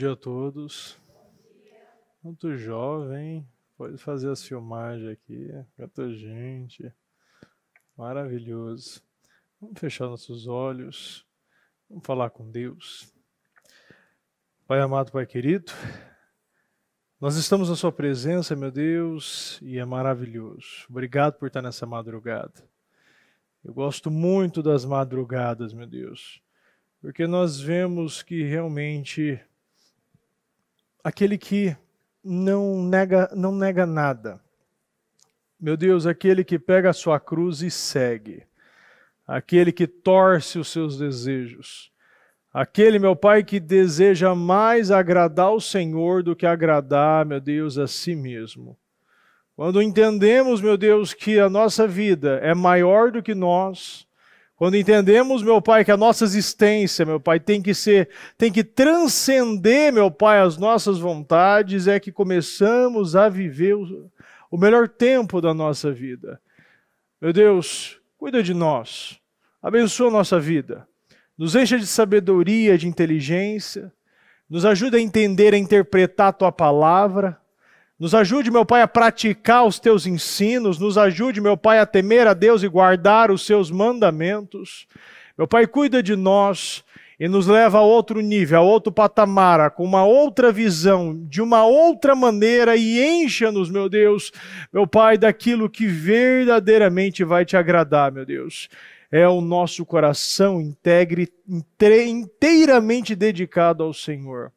dia a todos. Muito jovem, pode fazer as filmagens aqui, quanta gente. Maravilhoso. Vamos fechar nossos olhos, vamos falar com Deus. Pai amado, Pai querido, nós estamos na Sua presença, meu Deus, e é maravilhoso. Obrigado por estar nessa madrugada. Eu gosto muito das madrugadas, meu Deus, porque nós vemos que realmente aquele que não nega, não nega nada. Meu Deus, aquele que pega a sua cruz e segue, aquele que torce os seus desejos, aquele, meu Pai, que deseja mais agradar o Senhor do que agradar, meu Deus, a si mesmo. Quando entendemos, meu Deus, que a nossa vida é maior do que nós, quando entendemos, meu Pai, que a nossa existência, meu Pai, tem que ser, tem que transcender, meu Pai, as nossas vontades, é que começamos a viver o, o melhor tempo da nossa vida. Meu Deus, cuida de nós, abençoa a nossa vida, nos encha de sabedoria, de inteligência, nos ajuda a entender, a interpretar a tua palavra, nos ajude, meu Pai, a praticar os teus ensinos, nos ajude, meu Pai, a temer a Deus e guardar os seus mandamentos. Meu Pai, cuida de nós e nos leva a outro nível, a outro patamar, com uma outra visão, de uma outra maneira e encha-nos, meu Deus, meu Pai, daquilo que verdadeiramente vai te agradar, meu Deus. É o nosso coração integre, inteiramente dedicado ao Senhor.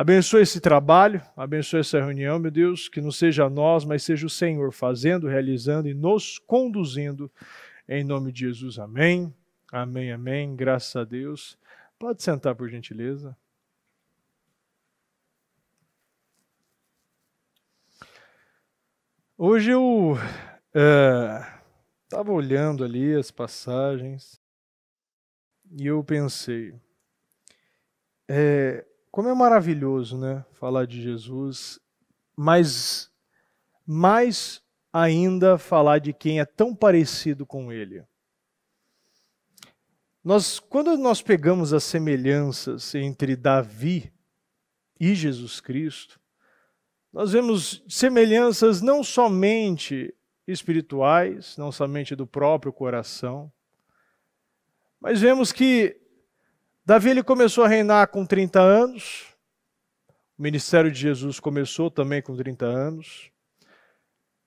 Abençoe esse trabalho, abençoe essa reunião, meu Deus, que não seja nós, mas seja o Senhor fazendo, realizando e nos conduzindo, em nome de Jesus. Amém, amém, amém. Graças a Deus. Pode sentar, por gentileza. Hoje eu estava é, olhando ali as passagens e eu pensei, é, como é maravilhoso, né, falar de Jesus, mas mais ainda falar de quem é tão parecido com ele. Nós, quando nós pegamos as semelhanças entre Davi e Jesus Cristo, nós vemos semelhanças não somente espirituais, não somente do próprio coração, mas vemos que Davi ele começou a reinar com 30 anos. O ministério de Jesus começou também com 30 anos.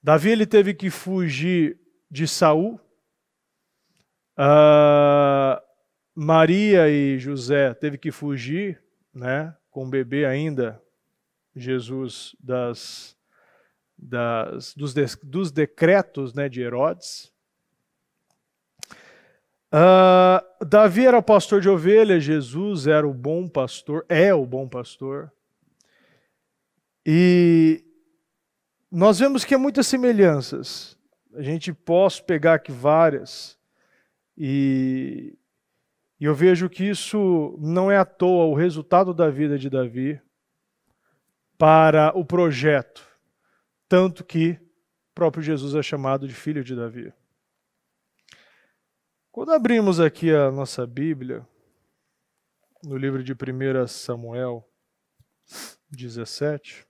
Davi ele teve que fugir de Saul. Uh, Maria e José teve que fugir, né, com o bebê ainda, Jesus das, das dos, dos decretos, né, de Herodes. Uh, Davi era pastor de ovelhas, Jesus era o bom pastor, é o bom pastor. E nós vemos que há muitas semelhanças. A gente posso pegar aqui várias. E, e eu vejo que isso não é à toa o resultado da vida de Davi para o projeto, tanto que próprio Jesus é chamado de filho de Davi. Quando abrimos aqui a nossa Bíblia, no livro de 1 Samuel 17,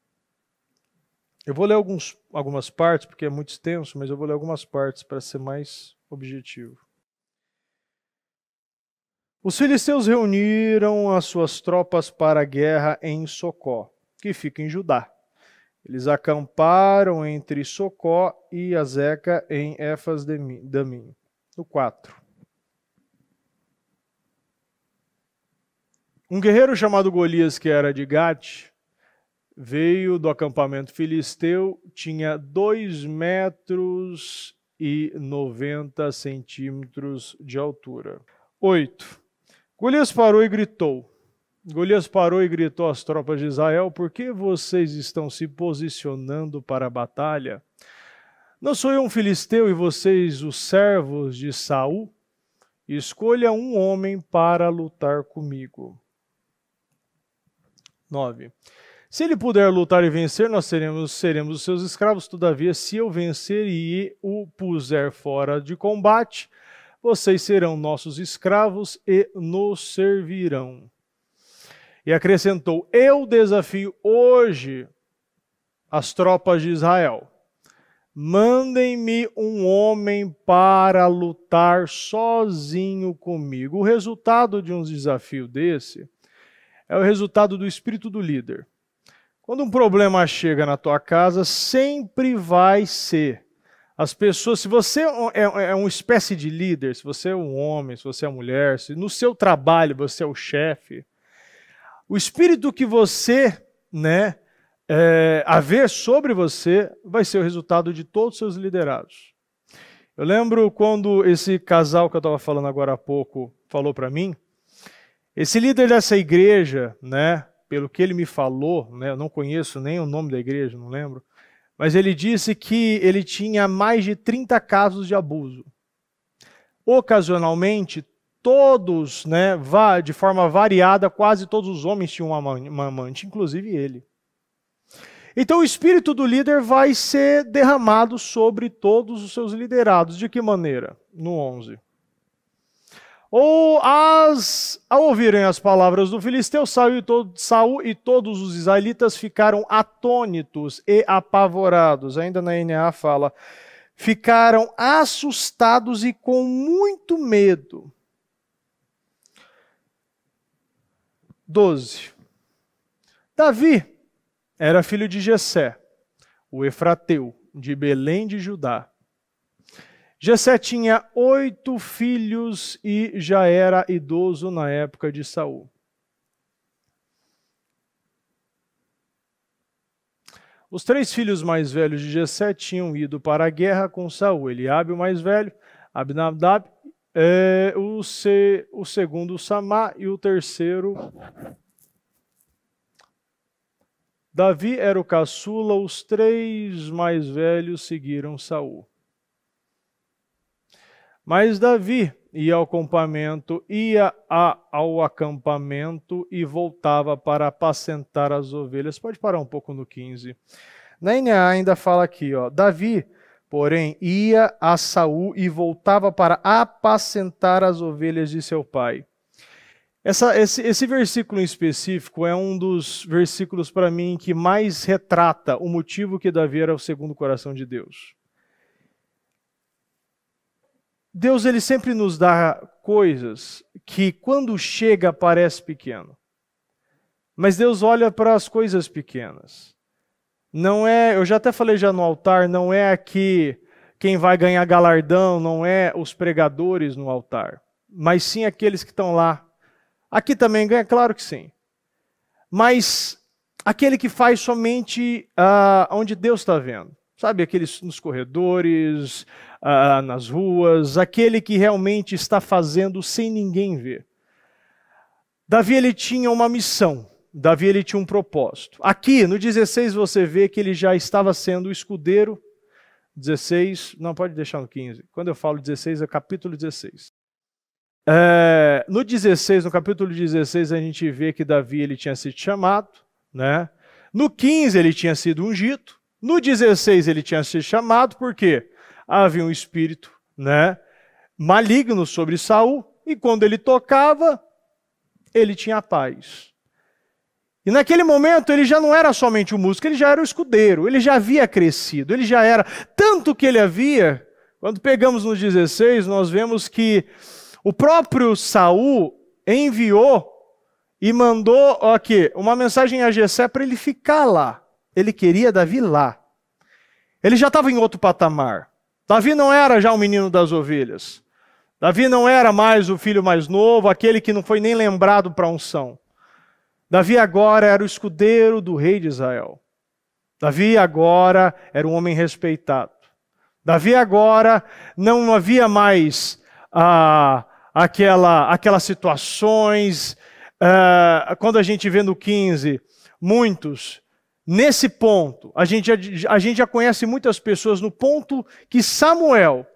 eu vou ler alguns, algumas partes, porque é muito extenso, mas eu vou ler algumas partes para ser mais objetivo. Os filisteus reuniram as suas tropas para a guerra em Socó, que fica em Judá. Eles acamparam entre Socó e Azeca em Éfas Damim, no 4. Um guerreiro chamado Golias, que era de Gate, veio do acampamento filisteu, tinha 2 metros e 90 centímetros de altura. 8. Golias parou e gritou. Golias parou e gritou às tropas de Israel: Por que vocês estão se posicionando para a batalha? Não sou eu um filisteu e vocês os servos de Saul? Escolha um homem para lutar comigo. 9. Se ele puder lutar e vencer, nós seremos, seremos seus escravos. Todavia, se eu vencer e o puser fora de combate, vocês serão nossos escravos e nos servirão. E acrescentou: Eu desafio hoje as tropas de Israel. Mandem-me um homem para lutar sozinho comigo. O resultado de um desafio desse é o resultado do espírito do líder. Quando um problema chega na tua casa, sempre vai ser. As pessoas, se você é, é, é uma espécie de líder, se você é um homem, se você é mulher, se no seu trabalho você é o chefe, o espírito que você né, é, haver sobre você vai ser o resultado de todos os seus liderados. Eu lembro quando esse casal que eu estava falando agora há pouco falou para mim, esse líder dessa igreja, né, pelo que ele me falou, né, eu não conheço nem o nome da igreja, não lembro, mas ele disse que ele tinha mais de 30 casos de abuso. Ocasionalmente, todos, né, de forma variada, quase todos os homens tinham uma amante, inclusive ele. Então o espírito do líder vai ser derramado sobre todos os seus liderados. De que maneira? No 11. Ou as, ao ouvirem as palavras do filisteu, Saul e, todo, Saul e todos os israelitas ficaram atônitos e apavorados. Ainda na NA fala, ficaram assustados e com muito medo. 12. Davi era filho de Jessé, o Efrateu, de Belém de Judá. Jessé tinha oito filhos e já era idoso na época de Saul. Os três filhos mais velhos de Jessé tinham ido para a guerra com Saul. Eliabe, o mais velho, Abinadab, é, o, se, o segundo Samá e o terceiro Davi era o caçula, os três mais velhos seguiram Saul. Mas Davi ia ao acampamento, ia a, ao acampamento e voltava para apacentar as ovelhas. Pode parar um pouco no 15. Na NA ainda fala aqui, ó, Davi, porém, ia a Saul e voltava para apacentar as ovelhas de seu pai. Essa, esse, esse versículo em específico é um dos versículos para mim que mais retrata o motivo que Davi era o segundo coração de Deus. Deus ele sempre nos dá coisas que quando chega parece pequeno. Mas Deus olha para as coisas pequenas. Não é, eu já até falei já no altar, não é aqui quem vai ganhar galardão, não é os pregadores no altar, mas sim aqueles que estão lá. Aqui também ganha, é claro que sim. Mas aquele que faz somente uh, onde Deus está vendo. Sabe, aqueles nos corredores, nas ruas, aquele que realmente está fazendo sem ninguém ver. Davi ele tinha uma missão, Davi ele tinha um propósito. Aqui no 16 você vê que ele já estava sendo escudeiro. 16, não pode deixar no 15. Quando eu falo 16 é capítulo 16. É, no 16, no capítulo 16 a gente vê que Davi ele tinha sido chamado, né? No 15 ele tinha sido ungido. No 16 ele tinha sido chamado por quê? havia um espírito, né, maligno sobre Saul, e quando ele tocava, ele tinha paz. E naquele momento ele já não era somente o músico, ele já era o escudeiro, ele já havia crescido, ele já era. Tanto que ele havia, quando pegamos nos 16, nós vemos que o próprio Saul enviou e mandou aqui uma mensagem a Jessé para ele ficar lá. Ele queria Davi lá. Ele já estava em outro patamar. Davi não era já o menino das ovelhas. Davi não era mais o filho mais novo, aquele que não foi nem lembrado para a unção. Davi agora era o escudeiro do rei de Israel. Davi agora era um homem respeitado. Davi agora não havia mais ah, aquela, aquelas situações. Ah, quando a gente vê no 15, muitos Nesse ponto, a gente, já, a gente já conhece muitas pessoas no ponto que Samuel,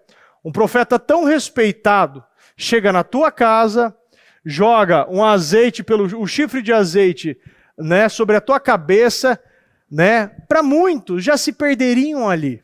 um profeta tão respeitado, chega na tua casa, joga um azeite pelo o chifre de azeite, né, sobre a tua cabeça, né? Para muitos já se perderiam ali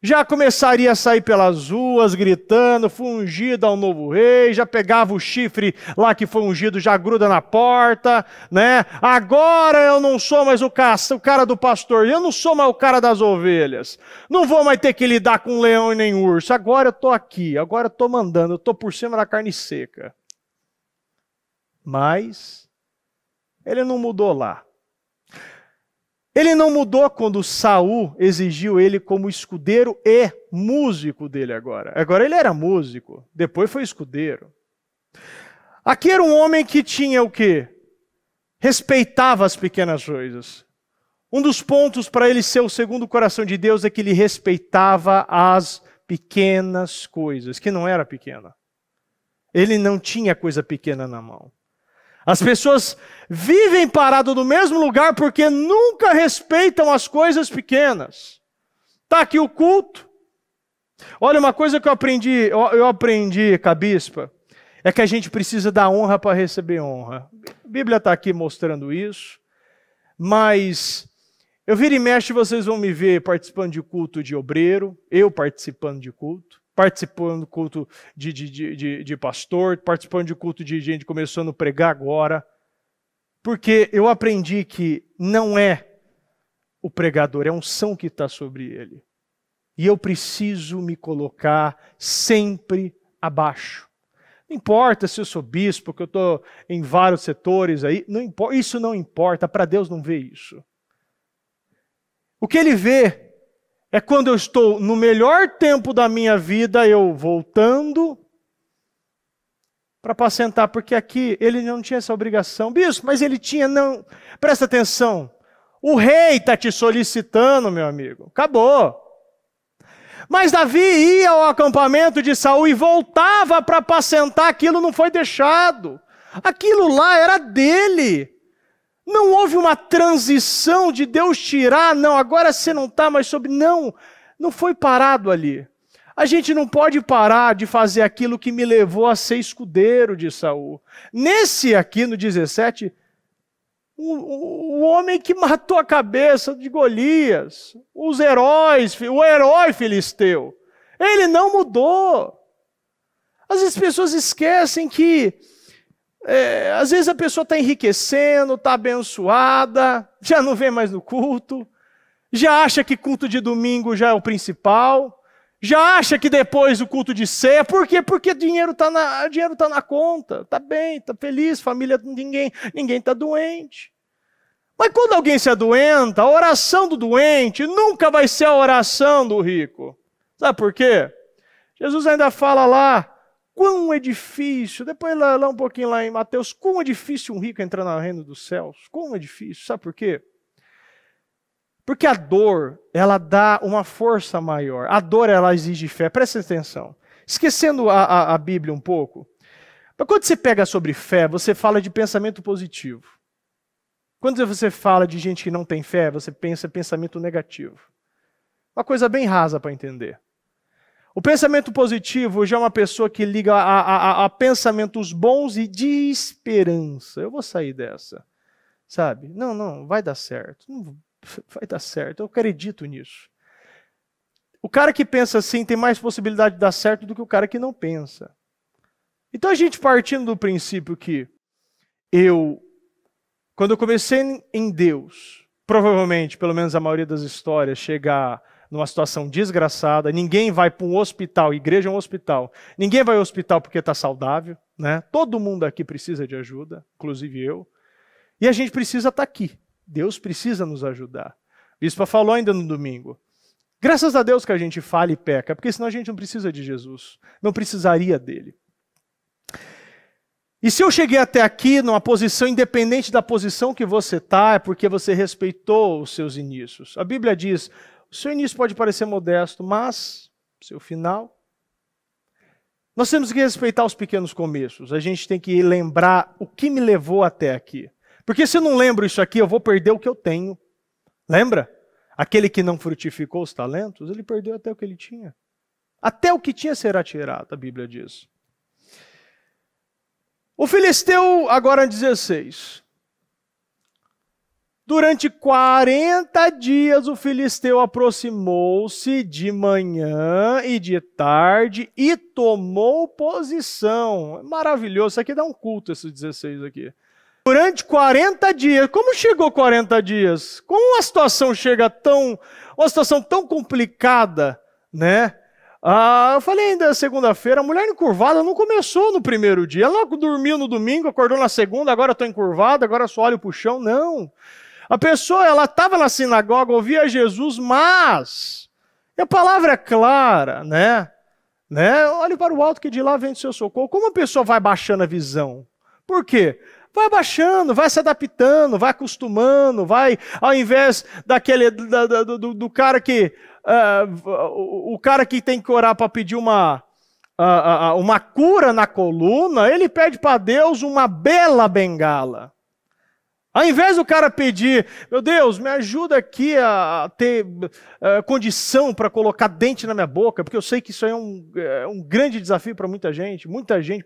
já começaria a sair pelas ruas gritando, fungido ao novo rei, já pegava o chifre lá que foi ungido, já gruda na porta, né? Agora eu não sou mais o cara do pastor, eu não sou mais o cara das ovelhas, não vou mais ter que lidar com leão e nem urso, agora eu estou aqui, agora eu estou mandando, eu estou por cima da carne seca. Mas ele não mudou lá. Ele não mudou quando Saul exigiu ele como escudeiro e músico dele agora. Agora ele era músico, depois foi escudeiro. Aqui era um homem que tinha o quê? Respeitava as pequenas coisas. Um dos pontos para ele ser o segundo coração de Deus é que ele respeitava as pequenas coisas, que não era pequena. Ele não tinha coisa pequena na mão. As pessoas vivem parado no mesmo lugar porque nunca respeitam as coisas pequenas. Está aqui o culto. Olha uma coisa que eu aprendi, eu aprendi, cabispa, é que a gente precisa dar honra para receber honra. A Bíblia está aqui mostrando isso, mas eu viro e mexe, vocês vão me ver participando de culto de obreiro, eu participando de culto participando do culto de, de, de, de pastor, participando de culto de gente começando a pregar agora. Porque eu aprendi que não é o pregador, é um são que está sobre ele. E eu preciso me colocar sempre abaixo. Não importa se eu sou bispo, que eu estou em vários setores aí, não importa, isso não importa, para Deus não vê isso. O que ele vê é quando eu estou no melhor tempo da minha vida, eu voltando para apacentar, porque aqui ele não tinha essa obrigação. Bispo, mas ele tinha, não. Presta atenção. O rei está te solicitando, meu amigo. Acabou. Mas Davi ia ao acampamento de Saul e voltava para apacentar, aquilo não foi deixado. Aquilo lá era dele. Não houve uma transição de Deus tirar, não, agora você não está mais sobre. Não, não foi parado ali. A gente não pode parar de fazer aquilo que me levou a ser escudeiro de Saul. Nesse aqui, no 17, o, o, homem que matou a cabeça de Golias, os heróis, o herói filisteu. Ele não mudou. as pessoas esquecem que é, às vezes a pessoa está enriquecendo, está abençoada, já não vem mais no culto, já acha que culto de domingo já é o principal, já acha que depois o culto de ceia, por quê? Porque dinheiro está na, dinheiro tá na conta, está bem, está feliz, família, ninguém ninguém está doente. Mas quando alguém se adoenta, a oração do doente nunca vai ser a oração do rico. Sabe por quê? Jesus ainda fala lá Quão é difícil, depois lá, lá um pouquinho lá em Mateus, quão é difícil um rico entrar no reino dos céus. Quão é difícil, sabe por quê? Porque a dor, ela dá uma força maior. A dor, ela exige fé. Presta atenção. Esquecendo a, a, a Bíblia um pouco, mas quando você pega sobre fé, você fala de pensamento positivo. Quando você fala de gente que não tem fé, você pensa pensamento negativo. Uma coisa bem rasa para entender. O pensamento positivo já é uma pessoa que liga a, a, a, pensamentos bons e de esperança. Eu vou sair dessa, sabe? Não, não, vai dar certo. Não, vai dar certo. Eu acredito nisso. O cara que pensa assim tem mais possibilidade de dar certo do que o cara que não pensa. Então a gente partindo do princípio que eu, quando eu comecei em Deus, provavelmente, pelo menos a maioria das histórias, chegar numa situação desgraçada, ninguém vai para um hospital, igreja é um hospital, ninguém vai ao hospital porque está saudável, né? todo mundo aqui precisa de ajuda, inclusive eu, e a gente precisa estar tá aqui, Deus precisa nos ajudar. O bispo falou ainda no domingo, graças a Deus que a gente fala e peca, porque senão a gente não precisa de Jesus, não precisaria dele. E se eu cheguei até aqui numa posição independente da posição que você está, é porque você respeitou os seus inícios. A Bíblia diz: o seu início pode parecer modesto, mas seu final. Nós temos que respeitar os pequenos começos. A gente tem que lembrar o que me levou até aqui. Porque se eu não lembro isso aqui, eu vou perder o que eu tenho. Lembra? Aquele que não frutificou os talentos, ele perdeu até o que ele tinha. Até o que tinha será tirado, a Bíblia diz. O Filisteu, agora 16. Durante 40 dias o filisteu aproximou-se de manhã e de tarde e tomou posição. É maravilhoso, isso aqui dá um culto esses 16 aqui. Durante 40 dias. Como chegou 40 dias? Como a situação chega tão, uma situação tão complicada, né? Ah, eu falei ainda segunda-feira, a mulher encurvada não começou no primeiro dia. Ela dormiu no domingo, acordou na segunda, agora estou encurvada, agora só olho para o chão. Não. A pessoa, ela estava na sinagoga, ouvia Jesus, mas a palavra é clara, né? né? Olhe para o alto que de lá vem o seu socorro. Como a pessoa vai baixando a visão? Por quê? Vai baixando, vai se adaptando, vai acostumando, vai ao invés daquele da, da, do, do, cara que uh, o cara que tem que orar para pedir uma uh, uh, uma cura na coluna, ele pede para Deus uma bela bengala. Ao invés do cara pedir, meu Deus, me ajuda aqui a ter uh, condição para colocar dente na minha boca, porque eu sei que isso é um, é um grande desafio para muita gente, muita gente,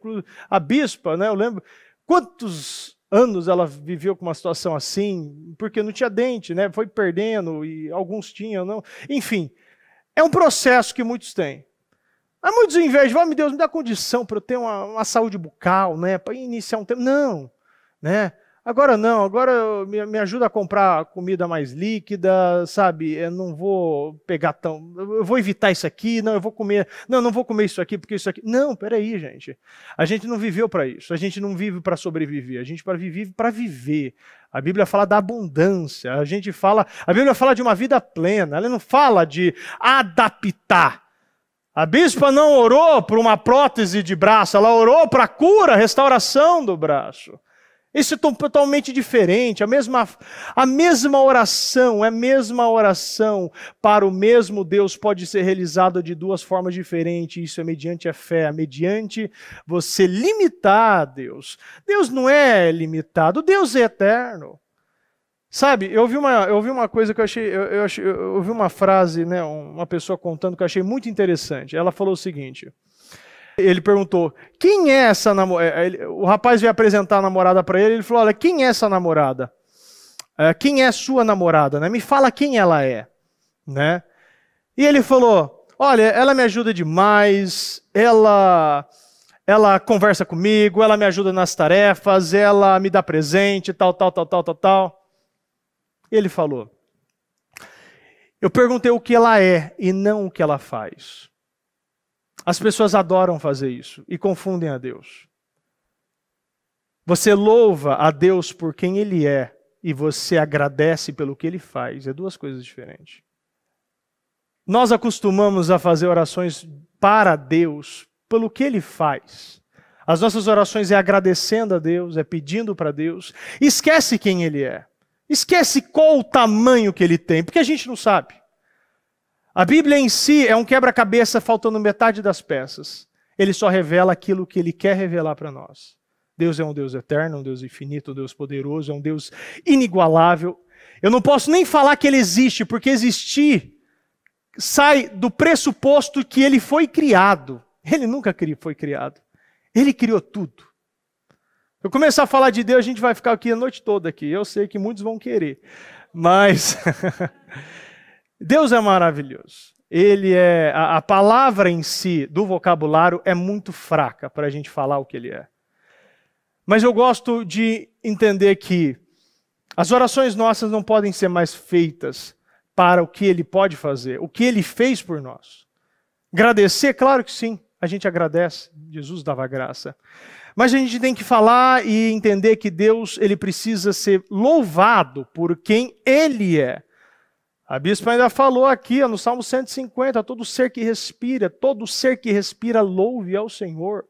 a bispa, né? Eu lembro quantos anos ela viveu com uma situação assim, porque não tinha dente, né? Foi perdendo e alguns tinham, não. Enfim, é um processo que muitos têm. Há muitos invejos, oh, ah, meu Deus, me dá condição para eu ter uma, uma saúde bucal, né? Para iniciar um tempo. Não, né? Agora não, agora me, me ajuda a comprar comida mais líquida, sabe? Eu não vou pegar tão. Eu vou evitar isso aqui, não, eu vou comer. Não, não vou comer isso aqui, porque isso aqui. Não, peraí, gente. A gente não viveu para isso, a gente não vive para sobreviver, a gente para vive para viver. A Bíblia fala da abundância, a gente fala. A Bíblia fala de uma vida plena, ela não fala de adaptar. A bispa não orou por uma prótese de braço, ela orou para a cura, restauração do braço. Isso é totalmente diferente, a mesma, a mesma oração, é a mesma oração para o mesmo Deus pode ser realizada de duas formas diferentes, isso é mediante a fé, é mediante você limitar Deus. Deus não é limitado, Deus é eterno. Sabe, eu ouvi uma, eu ouvi uma coisa que eu achei, eu, eu, achei, eu ouvi uma frase, né, uma pessoa contando que eu achei muito interessante. Ela falou o seguinte, ele perguntou: quem é essa namorada? É, é, o rapaz veio apresentar a namorada para ele. Ele falou: olha, quem é essa namorada? É, quem é sua namorada? Né? Me fala quem ela é. Né? E ele falou: olha, ela me ajuda demais, ela ela conversa comigo, ela me ajuda nas tarefas, ela me dá presente, tal, tal, tal, tal, tal, tal. Ele falou. Eu perguntei o que ela é e não o que ela faz. As pessoas adoram fazer isso e confundem a Deus. Você louva a Deus por quem Ele é e você agradece pelo que Ele faz. É duas coisas diferentes. Nós acostumamos a fazer orações para Deus pelo que Ele faz. As nossas orações é agradecendo a Deus, é pedindo para Deus. Esquece quem Ele é. Esquece qual o tamanho que Ele tem, porque a gente não sabe. A Bíblia em si é um quebra-cabeça faltando metade das peças. Ele só revela aquilo que ele quer revelar para nós. Deus é um Deus eterno, um Deus infinito, um Deus poderoso, é um Deus inigualável. Eu não posso nem falar que ele existe, porque existir sai do pressuposto que ele foi criado. Ele nunca foi criado. Ele criou tudo. Eu começar a falar de Deus, a gente vai ficar aqui a noite toda aqui. Eu sei que muitos vão querer, mas Deus é maravilhoso. Ele é a, a palavra em si do vocabulário é muito fraca para a gente falar o que ele é. Mas eu gosto de entender que as orações nossas não podem ser mais feitas para o que ele pode fazer, o que ele fez por nós. Agradecer, claro que sim, a gente agradece, Jesus dava graça. Mas a gente tem que falar e entender que Deus, ele precisa ser louvado por quem ele é. A bispa ainda falou aqui no Salmo 150: todo ser que respira, todo ser que respira, louve ao Senhor.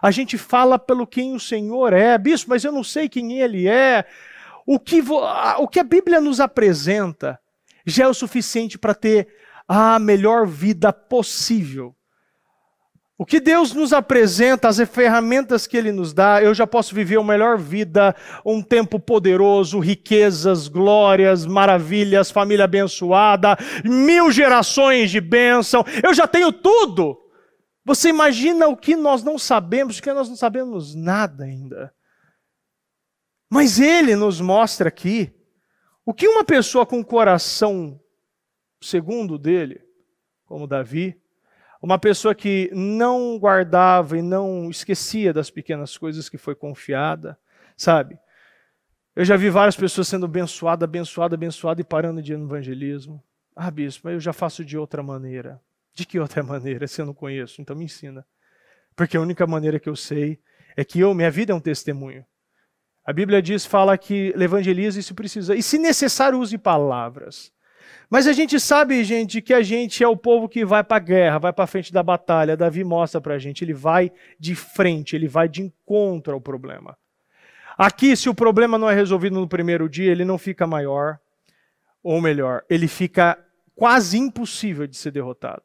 A gente fala pelo quem o Senhor é, bispo, mas eu não sei quem ele é. O que, vo... o que a Bíblia nos apresenta já é o suficiente para ter a melhor vida possível. O que Deus nos apresenta, as ferramentas que Ele nos dá, eu já posso viver uma melhor vida, um tempo poderoso, riquezas, glórias, maravilhas, família abençoada, mil gerações de bênção, eu já tenho tudo. Você imagina o que nós não sabemos, que nós não sabemos nada ainda. Mas Ele nos mostra aqui o que uma pessoa com o coração segundo dele, como Davi, uma pessoa que não guardava e não esquecia das pequenas coisas que foi confiada, sabe? Eu já vi várias pessoas sendo abençoada, abençoada, abençoada e parando de ir no evangelismo. Ah, bispo, mas eu já faço de outra maneira. De que outra maneira? Se eu não conheço, então me ensina. Porque a única maneira que eu sei é que eu, minha vida é um testemunho. A Bíblia diz, fala que evangeliza e se precisa. E se necessário, use palavras. Mas a gente sabe, gente, que a gente é o povo que vai para a guerra, vai para frente da batalha. Davi mostra para a gente, ele vai de frente, ele vai de encontro ao problema. Aqui, se o problema não é resolvido no primeiro dia, ele não fica maior, ou melhor, ele fica quase impossível de ser derrotado.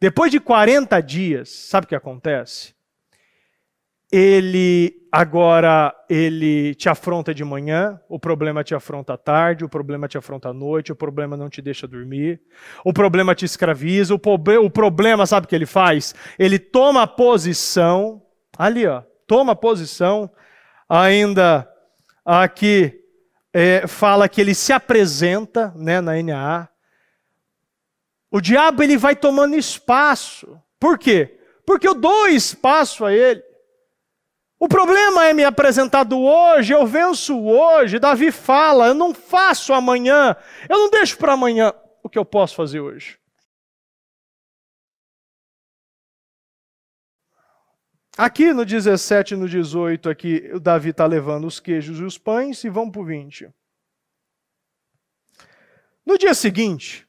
Depois de 40 dias, sabe o que acontece? ele agora ele te afronta de manhã, o problema te afronta à tarde, o problema te afronta à noite, o problema não te deixa dormir, o problema te escraviza, o, o problema, sabe o que ele faz? Ele toma posição, ali ó, toma posição, ainda aqui é, fala que ele se apresenta né, na N.A. O diabo ele vai tomando espaço. Por quê? Porque eu dou espaço a ele. O problema é me apresentado hoje, eu venço hoje. Davi fala: eu não faço amanhã, eu não deixo para amanhã o que eu posso fazer hoje. Aqui no 17 e no 18, aqui, é o Davi está levando os queijos e os pães e vão para o 20. No dia seguinte,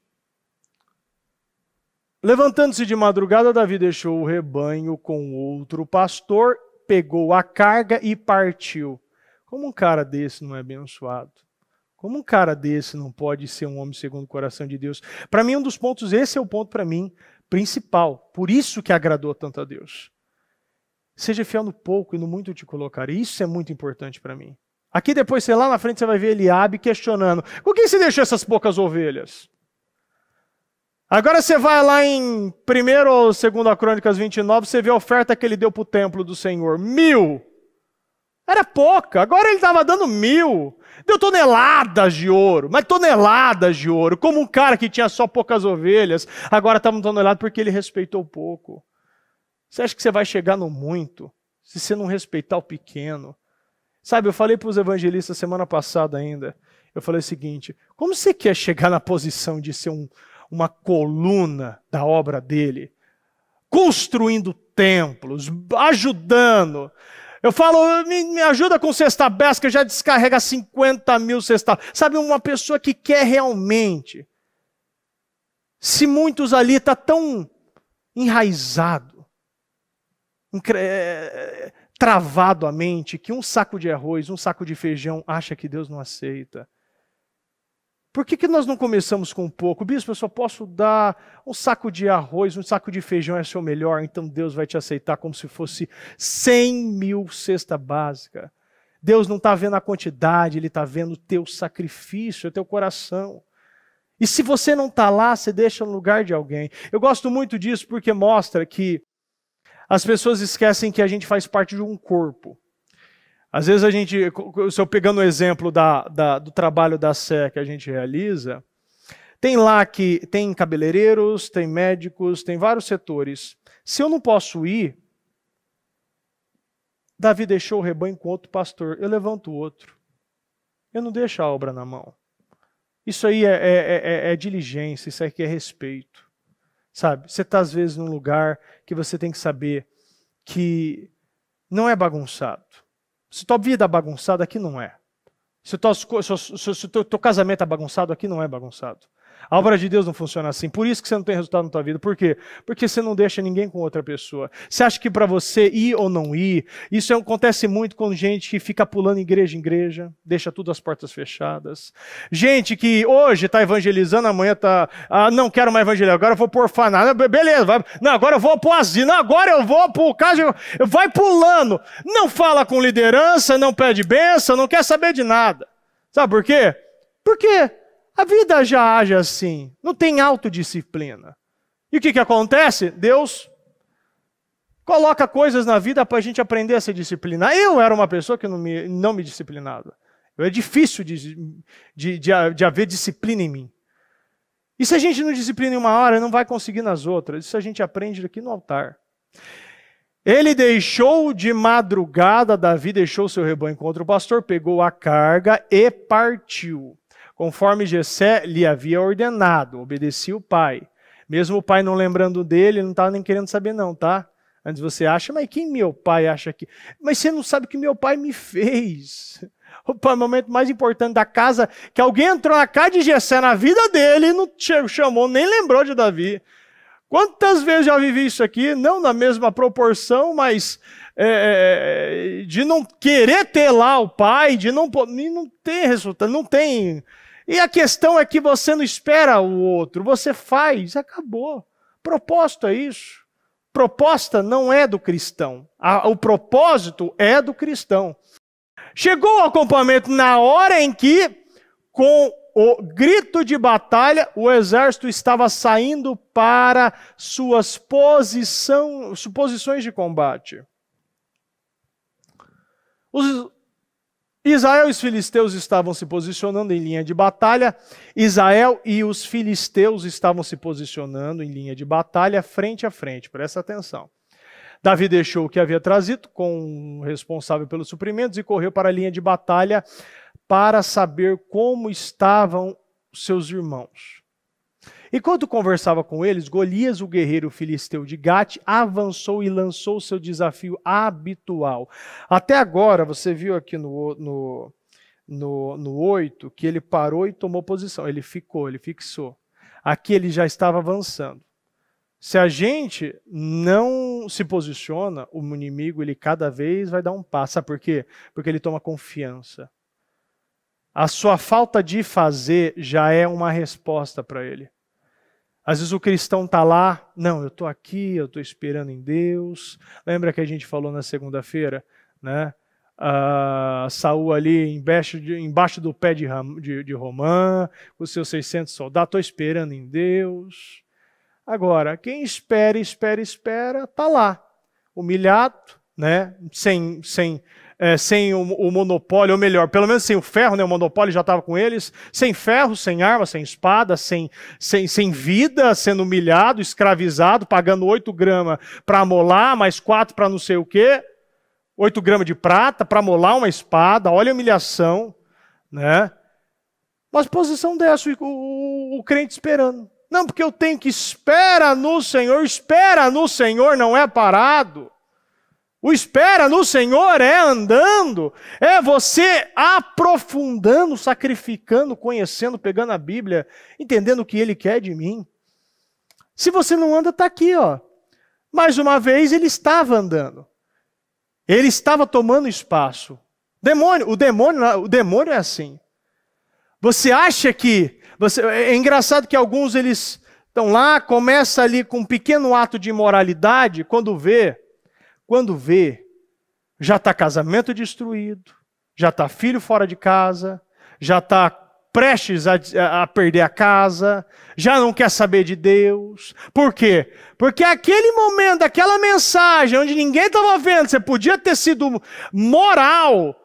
levantando-se de madrugada, Davi deixou o rebanho com outro pastor pegou a carga e partiu. Como um cara desse não é abençoado? Como um cara desse não pode ser um homem segundo o coração de Deus? Para mim, um dos pontos, esse é o ponto para mim principal. Por isso que agradou tanto a Deus. Seja fiel no pouco e no muito te colocar, Isso é muito importante para mim. Aqui depois, sei lá na frente, você vai ver Eliabe questionando: com quem se deixou essas poucas ovelhas? Agora você vai lá em 1 ou 2 Crônicas 29, você vê a oferta que ele deu para o templo do Senhor: mil. Era pouca, agora ele estava dando mil. Deu toneladas de ouro, mas toneladas de ouro. Como um cara que tinha só poucas ovelhas, agora estava tonelado porque ele respeitou pouco. Você acha que você vai chegar no muito se você não respeitar o pequeno? Sabe, eu falei para os evangelistas semana passada ainda. Eu falei o seguinte: como você quer chegar na posição de ser um uma coluna da obra dele, construindo templos, ajudando. Eu falo, me, me ajuda com cesta que já descarrega 50 mil cestas. Sabe, uma pessoa que quer realmente. Se muitos ali estão tá tão enraizado, eh, eh, eh, travado a mente, que um saco de arroz, um saco de feijão acha que Deus não aceita. Por que, que nós não começamos com pouco? Bispo, eu só posso dar um saco de arroz, um saco de feijão é seu melhor, então Deus vai te aceitar como se fosse 100 mil cesta básica. Deus não está vendo a quantidade, Ele está vendo o teu sacrifício, o teu coração. E se você não está lá, você deixa no lugar de alguém. Eu gosto muito disso porque mostra que as pessoas esquecem que a gente faz parte de um corpo. Às vezes a gente, se eu pegando o exemplo da, da, do trabalho da Sé que a gente realiza, tem lá que tem cabeleireiros, tem médicos, tem vários setores. Se eu não posso ir, Davi deixou o rebanho com outro pastor, eu levanto o outro. Eu não deixo a obra na mão. Isso aí é, é, é, é, é diligência, isso aqui é respeito. Sabe? Você está, às vezes, num lugar que você tem que saber que não é bagunçado. Se tua vida é bagunçada, aqui não é. Se, o teu casamento é bagunçado, aqui não é bagunçado. A obra de Deus não funciona assim. Por isso que você não tem resultado na tua vida. Por quê? Porque você não deixa ninguém com outra pessoa. Você acha que para você ir ou não ir, isso é, acontece muito com gente que fica pulando igreja em igreja, deixa tudo as portas fechadas. Gente que hoje está evangelizando, amanhã está, ah, não quero mais evangelizar, agora eu vou por orfanato. Beleza, vai. Não, agora eu vou pro asilo. Não, agora eu vou pro caso, vai pulando. Não fala com liderança, não pede bênção, não quer saber de nada. Sabe por quê? Por quê? A vida já age assim, não tem autodisciplina. E o que, que acontece? Deus coloca coisas na vida para a gente aprender a se disciplinar. Eu era uma pessoa que não me, não me disciplinava. É difícil de, de, de, de haver disciplina em mim. E se a gente não disciplina em uma hora, não vai conseguir nas outras. Isso a gente aprende aqui no altar. Ele deixou de madrugada, Davi deixou seu rebanho contra o pastor, pegou a carga e partiu conforme Jessé lhe havia ordenado, obedecia o pai. Mesmo o pai não lembrando dele, não estava nem querendo saber não, tá? Antes você acha, mas quem meu pai acha que? Mas você não sabe o que meu pai me fez. Opa, é o momento mais importante da casa, que alguém entrou na casa de Jessé na vida dele e não chamou, nem lembrou de Davi. Quantas vezes já vivi isso aqui? Não na mesma proporção, mas é, é, é de não querer ter lá o pai, de não, não ter resultado, não tem e a questão é que você não espera o outro, você faz, acabou. Proposta é isso. Proposta não é do cristão. O propósito é do cristão. Chegou ao acampamento na hora em que, com o grito de batalha, o exército estava saindo para suas posição, posições de combate. Os, Israel e os filisteus estavam se posicionando em linha de batalha. Israel e os filisteus estavam se posicionando em linha de batalha, frente a frente. Presta atenção. Davi deixou o que havia trazido com o responsável pelos suprimentos e correu para a linha de batalha para saber como estavam seus irmãos. Enquanto conversava com eles, Golias, o guerreiro filisteu de Gate, avançou e lançou seu desafio habitual. Até agora, você viu aqui no, no, no, no 8 que ele parou e tomou posição, ele ficou, ele fixou. Aqui ele já estava avançando. Se a gente não se posiciona, o inimigo ele cada vez vai dar um passo. Sabe por quê? Porque ele toma confiança. A sua falta de fazer já é uma resposta para ele. Às vezes o cristão está lá, não, eu estou aqui, eu estou esperando em Deus. Lembra que a gente falou na segunda-feira, né? Ah, Saul ali embaixo, de, embaixo do pé de, de, de Romã, com seus 600 soldados, estou esperando em Deus. Agora, quem espera, espera, espera, está lá, humilhado, né? sem, sem, é, sem o, o, monopólio, ou melhor, pelo menos sem o ferro, né? O monopólio já estava com eles, sem ferro, sem arma, sem espada, sem, sem, sem vida, sendo humilhado, escravizado, pagando 8 gramas para amolar, mais 4 para não sei o quê, 8 gramas de prata para amolar uma espada, olha a humilhação, né? Mas posição dessa, o, o, o crente esperando. Não, porque eu tenho que espera no Senhor, espera no Senhor não é parado. O espera no Senhor é andando, é você aprofundando, sacrificando, conhecendo, pegando a Bíblia, entendendo o que Ele quer de mim. Se você não anda, está aqui, ó. Mais uma vez, ele estava andando. Ele estava tomando espaço. Demônio, o demônio, o demônio é assim. Você acha que você, é, é engraçado que alguns eles estão lá, começa ali com um pequeno ato de imoralidade, quando vê, quando vê, já está casamento destruído, já está filho fora de casa, já está prestes a, a, perder a casa, já não quer saber de Deus. Por quê? Porque aquele momento, aquela mensagem onde ninguém estava vendo, você podia ter sido moral,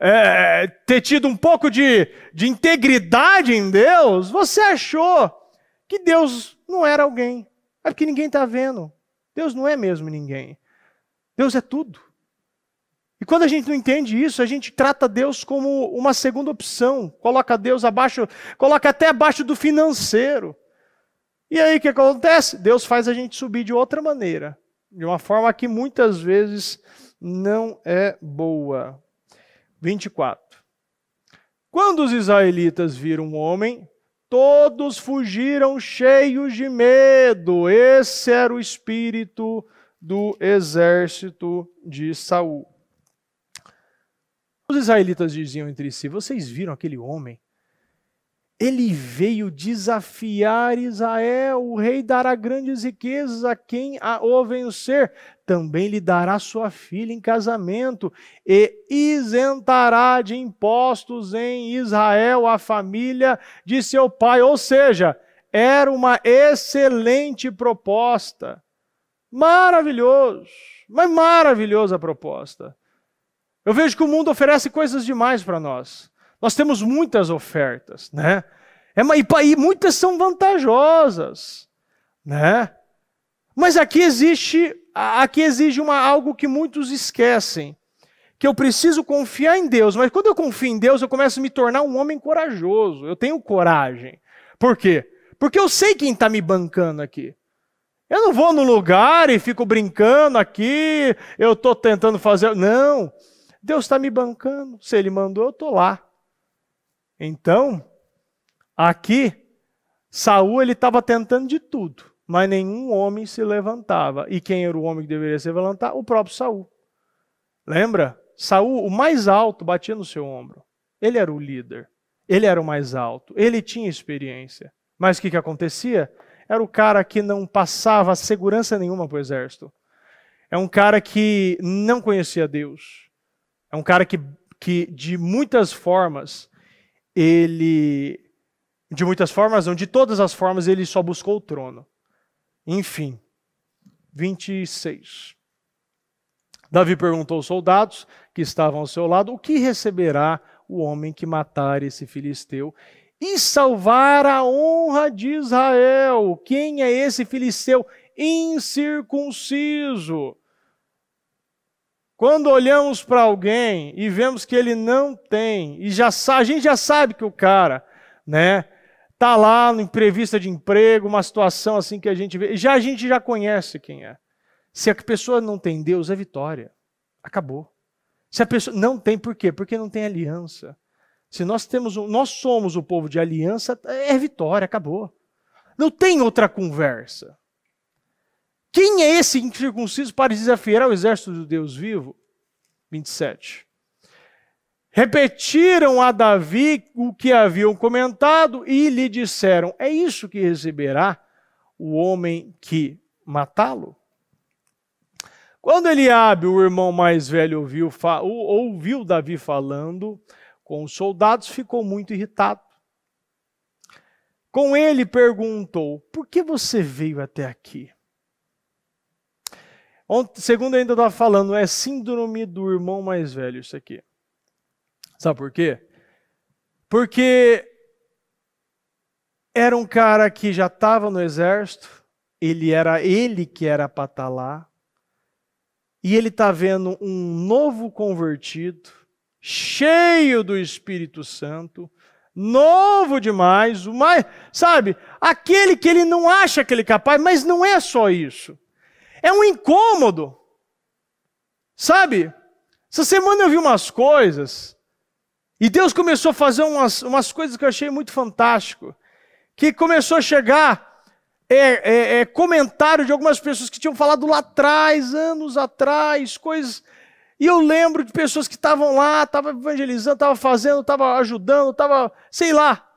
é, ter tido um pouco de, de integridade em Deus, você achou que Deus não era alguém. É porque ninguém está vendo. Deus não é mesmo ninguém. Deus é tudo. E quando a gente não entende isso, a gente trata Deus como uma segunda opção, coloca Deus abaixo, coloca até abaixo do financeiro. E aí o que acontece? Deus faz a gente subir de outra maneira, de uma forma que muitas vezes não é boa. 24. Quando os israelitas viram o homem, todos fugiram cheios de medo. Esse era o espírito do exército de Saul. Os israelitas diziam entre si: Vocês viram aquele homem? Ele veio desafiar Israel, o rei dará grandes riquezas a quem a o vencer. Também lhe dará sua filha em casamento e isentará de impostos em Israel a família de seu pai. Ou seja, era uma excelente proposta. Maravilhoso! Mas maravilhosa a proposta. Eu vejo que o mundo oferece coisas demais para nós. Nós temos muitas ofertas, né? É, e muitas são vantajosas, né? Mas aqui existe, aqui exige uma, algo que muitos esquecem, que eu preciso confiar em Deus. Mas quando eu confio em Deus, eu começo a me tornar um homem corajoso. Eu tenho coragem. Por quê? Porque eu sei quem está me bancando aqui. Eu não vou no lugar e fico brincando aqui, eu estou tentando fazer. Não, Deus está me bancando. Se Ele mandou, eu estou lá. Então, aqui, Saul ele estava tentando de tudo, mas nenhum homem se levantava. E quem era o homem que deveria se levantar? O próprio Saul. Lembra? Saul, o mais alto, batia no seu ombro. Ele era o líder. Ele era o mais alto. Ele tinha experiência. Mas o que, que acontecia? era o cara que não passava segurança nenhuma para o exército. É um cara que não conhecia Deus. É um cara que, que de muitas formas, ele. De muitas formas, não, de todas as formas, ele só buscou o trono. Enfim, 26. Davi perguntou aos soldados que estavam ao seu lado: O que receberá o homem que matar esse filisteu? e salvar a honra de Israel. Quem é esse filisteu incircunciso? Quando olhamos para alguém e vemos que ele não tem, e já a gente já sabe que o cara, né, tá lá no imprevista de emprego, uma situação assim que a gente vê, já a gente já conhece quem é. Se a pessoa não tem Deus, é vitória. Acabou. Se a pessoa não tem, por quê? Porque não tem aliança. Se nós temos, nós somos o povo de aliança, é vitória, acabou. Não tem outra conversa. Quem é esse incircunciso para desafiar o exército de Deus vivo? 27. Repetiram a Davi o que haviam comentado e lhe disseram: É isso que receberá o homem que matá-lo? Quando Eliabe, o irmão mais velho, ouviu, ouviu Davi falando, com os soldados, ficou muito irritado. Com ele perguntou: Por que você veio até aqui? Ontem, segundo ainda estava falando, é síndrome do irmão mais velho isso aqui. Sabe por quê? Porque era um cara que já estava no exército, ele era ele que era para estar tá lá, e ele está vendo um novo convertido cheio do Espírito Santo, novo demais, o mais, sabe? Aquele que ele não acha que ele é capaz, mas não é só isso. É um incômodo. Sabe? Essa semana eu vi umas coisas e Deus começou a fazer umas, umas coisas que eu achei muito fantástico. Que começou a chegar é, é, é, comentário de algumas pessoas que tinham falado lá atrás, anos atrás, coisas e eu lembro de pessoas que estavam lá, estavam evangelizando, estavam fazendo, estavam ajudando, estavam, sei lá,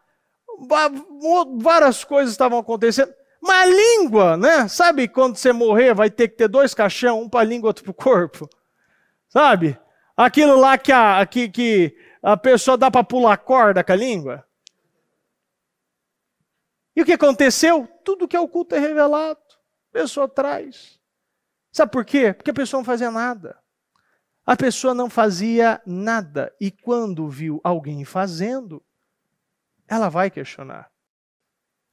várias coisas estavam acontecendo. Mas a língua, né? Sabe quando você morrer vai ter que ter dois caixão, um para a língua, outro para o corpo? Sabe? Aquilo lá que a, que, que a pessoa dá para pular corda com a língua. E o que aconteceu? Tudo que é oculto é revelado. A pessoa traz. Sabe por quê? Porque a pessoa não fazia nada. A pessoa não fazia nada e quando viu alguém fazendo, ela vai questionar.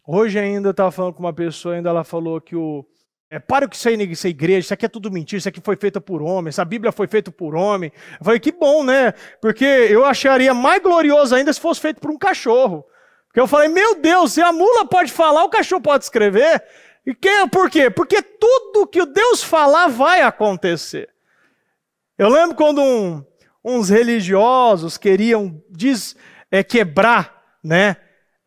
Hoje ainda eu estava falando com uma pessoa, ainda ela falou que o. É, para com isso aí, essa é igreja, isso aqui é tudo mentira, isso aqui foi feito por homem, essa Bíblia foi feita por homem. Eu falei, que bom, né? Porque eu acharia mais glorioso ainda se fosse feito por um cachorro. Porque eu falei, meu Deus, se a mula pode falar, o cachorro pode escrever. E que, por quê? Porque tudo que Deus falar vai acontecer. Eu lembro quando um, uns religiosos queriam diz, é, eh, quebrar né,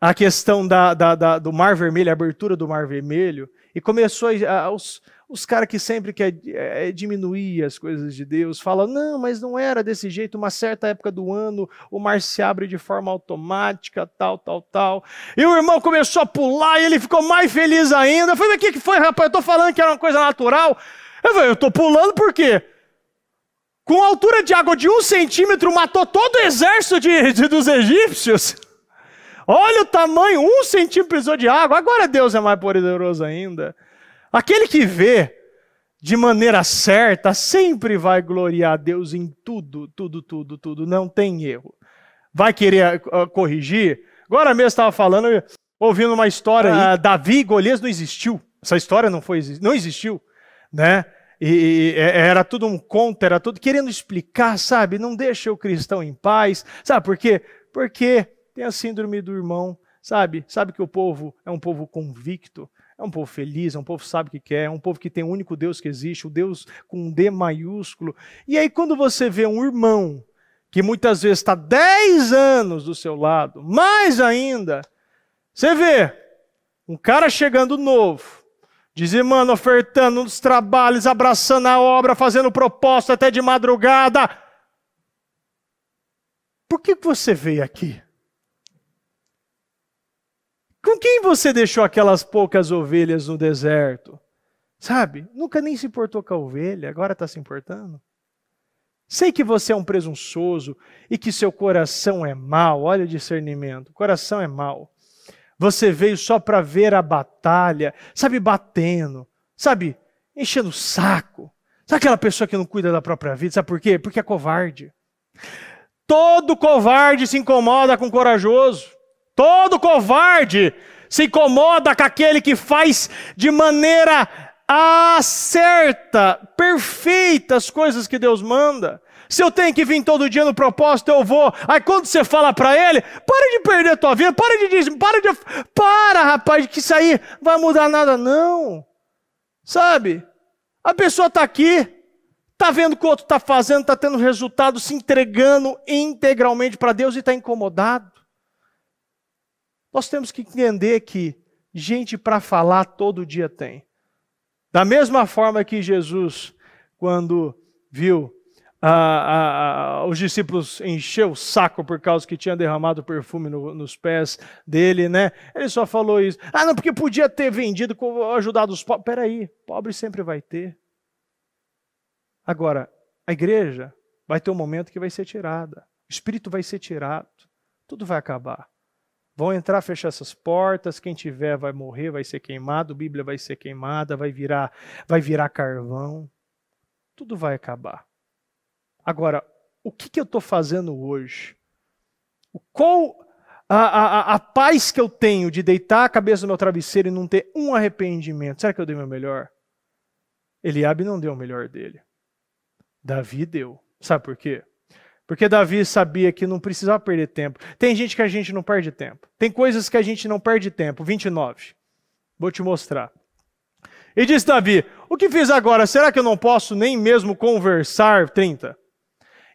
a questão da, da, da, do Mar Vermelho, a abertura do Mar Vermelho, e começou a, a, os, os caras que sempre quer é, diminuir as coisas de Deus falam, não, mas não era desse jeito, uma certa época do ano o mar se abre de forma automática, tal, tal, tal. E o irmão começou a pular e ele ficou mais feliz ainda. Eu falei, mas o que, que foi, rapaz? Eu tô falando que era uma coisa natural. Eu falei, eu tô pulando por quê? com altura de água de um centímetro, matou todo o exército de, de, dos egípcios. Olha o tamanho, um centímetro de água. Agora Deus é mais poderoso ainda. Aquele que vê de maneira certa sempre vai gloriar a Deus em tudo, tudo, tudo, tudo. Não tem erro. Vai querer uh, corrigir? Agora mesmo estava falando, ouvindo uma história Uh, Davi Golias não existiu. Essa história não foi não existiu, né? e, e é, era tudo um conto, era tudo querendo explicar, sabe? Não deixa o cristão em paz, sabe por quê? Porque tem a síndrome do irmão, sabe? Sabe que o povo é um povo convicto, é um povo feliz, é um povo que sabe o que quer, é um povo que tem o único Deus que existe, o Deus com D maiúsculo. E aí, quando você vê um irmão que muitas vezes está 10 anos do seu lado, mais ainda, você vê um cara chegando novo, dizimando, ofertando nos trabalhos, abraçando a obra, fazendo proposta até de madrugada. Por que você veio aqui? Com quem você deixou aquelas poucas ovelhas no deserto? Sabe? Nunca nem se importou com a ovelha, agora está se importando. Sei que você é um presunçoso e que seu coração é mau. Olha o discernimento: coração é mau. Você veio só para ver a batalha, sabe, batendo, sabe, enchendo o saco. Sabe aquela pessoa que não cuida da própria vida? Sabe por quê? Porque é covarde. Todo covarde se incomoda com corajoso. Todo covarde se incomoda com aquele que faz de maneira acerta, perfeita as coisas que Deus manda. Se eu tenho que vir todo dia no propósito, eu vou. Aí quando você fala para ele, para de perder a tua vida, para de dizer, para de. Para, rapaz, que isso aí vai mudar nada, não. Sabe? A pessoa está aqui, está vendo o que o outro está fazendo, está tendo resultado, se entregando integralmente para Deus e está incomodado. Nós temos que entender que gente para falar todo dia tem. Da mesma forma que Jesus, quando viu os discípulos encheu o saco por causa que tinha derramado perfume no, nos pés dele, né? Ele só falou isso. Ah, não, porque podia ter vendido, ajudado os pobres. Peraí, pobre sempre vai ter. Agora, a igreja vai ter um momento que vai ser tirada. O espírito vai ser tirado. Tudo vai acabar. Vão entrar, fechar essas portas. Quem tiver vai morrer, vai ser queimado. A Bíblia vai ser queimada, vai virar, vai virar carvão. Tudo vai acabar. Agora, o que, que eu estou fazendo hoje? Qual a, a, a, paz que eu tenho de deitar a cabeça no meu travesseiro e não ter um arrependimento? Será que eu dei meu melhor? Eliabe não deu o melhor dele. Davi deu. Sabe por quê? Porque Davi sabia que não precisava perder tempo. Tem gente que a gente não perde tempo. Tem coisas que a gente não perde tempo. 29. Vou te mostrar. E disse Davi: O que fiz agora? Será que eu não posso nem mesmo conversar? 30.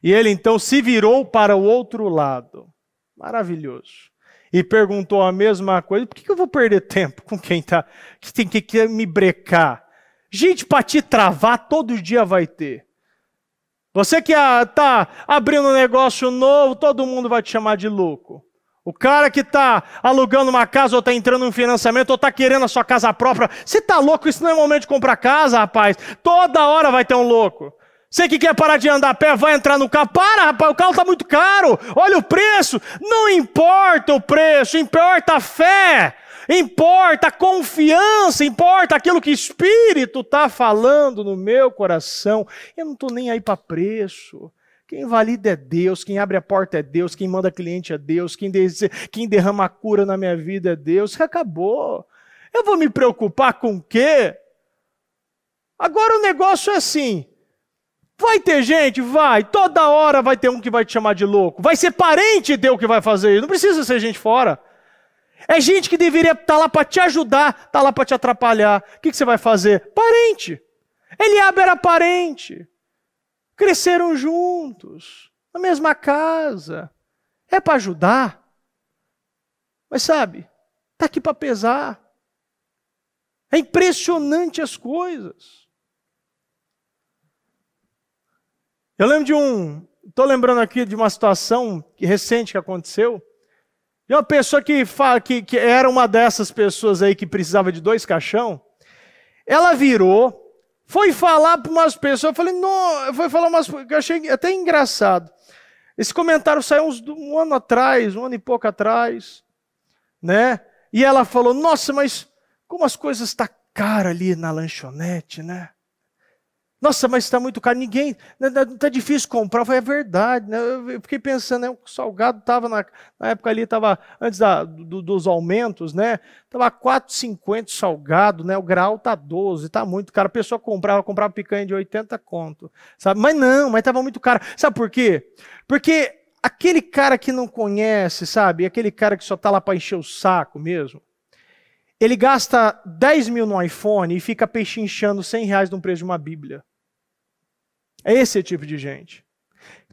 E ele então se virou para o outro lado. Maravilhoso. E perguntou a mesma coisa: por que eu vou perder tempo com quem tá, que tem que, que me brecar? Gente, para te travar, todo dia vai ter. Você que está ah, abrindo um negócio novo, todo mundo vai te chamar de louco. O cara que está alugando uma casa ou está entrando em um financiamento ou está querendo a sua casa própria, você está louco? Isso não é momento de comprar casa, rapaz. Toda hora vai ter um louco. Você que quer parar de andar a pé, vai entrar no carro. Para, rapaz, o carro está muito caro. Olha o preço. Não importa o preço, importa a fé, importa a confiança, importa aquilo que o Espírito está falando no meu coração. Eu não estou nem aí para preço. Quem valida é Deus, quem abre a porta é Deus, quem manda cliente é Deus, quem, quem derrama a cura na minha vida é Deus. Acabou. Eu vou me preocupar com o quê? Agora o negócio é assim. Vai ter gente, vai. Toda hora vai ter um que vai te chamar de louco. Vai ser parente teu que vai fazer isso. Não precisa ser gente fora. É gente que deveria estar tá lá para te ajudar, está lá para te atrapalhar. O que, que, você vai fazer? Parente. Eliabe era parente. Cresceram juntos, na mesma casa. É para ajudar. Mas sabe, está aqui para pesar. É impressionante as coisas. Eu lembro de um. Estou lembrando aqui de uma situação recente que aconteceu. De uma pessoa que, fala, que, que era uma dessas pessoas aí que precisava de dois caixão. Ela virou, foi falar para umas pessoas. Eu falei, não, foi falar umas. Eu achei até engraçado. Esse comentário saiu uns, um ano atrás, um ano e pouco atrás, né? E ela falou: Nossa, mas como as coisas estão tá cara ali na lanchonete, né? Nossa, mas está muito caro. Ninguém. Está né, né, difícil comprar. Foi é verdade. Né? Eu fiquei pensando, né? o salgado estava na, na, época ali, estava antes da, do, dos aumentos, né? Estava 4,50 salgado, né? O grau tá 12, tá muito caro. A pessoa comprava, comprava picanha de 80 conto. Sabe? Mas não, mas estava muito caro. Sabe por quê? Porque aquele cara que não conhece, sabe? Aquele cara que só está lá para encher o saco mesmo ele gasta 10 mil no iPhone e fica pechinchando 100 reais no preço de uma Bíblia. É esse tipo de gente.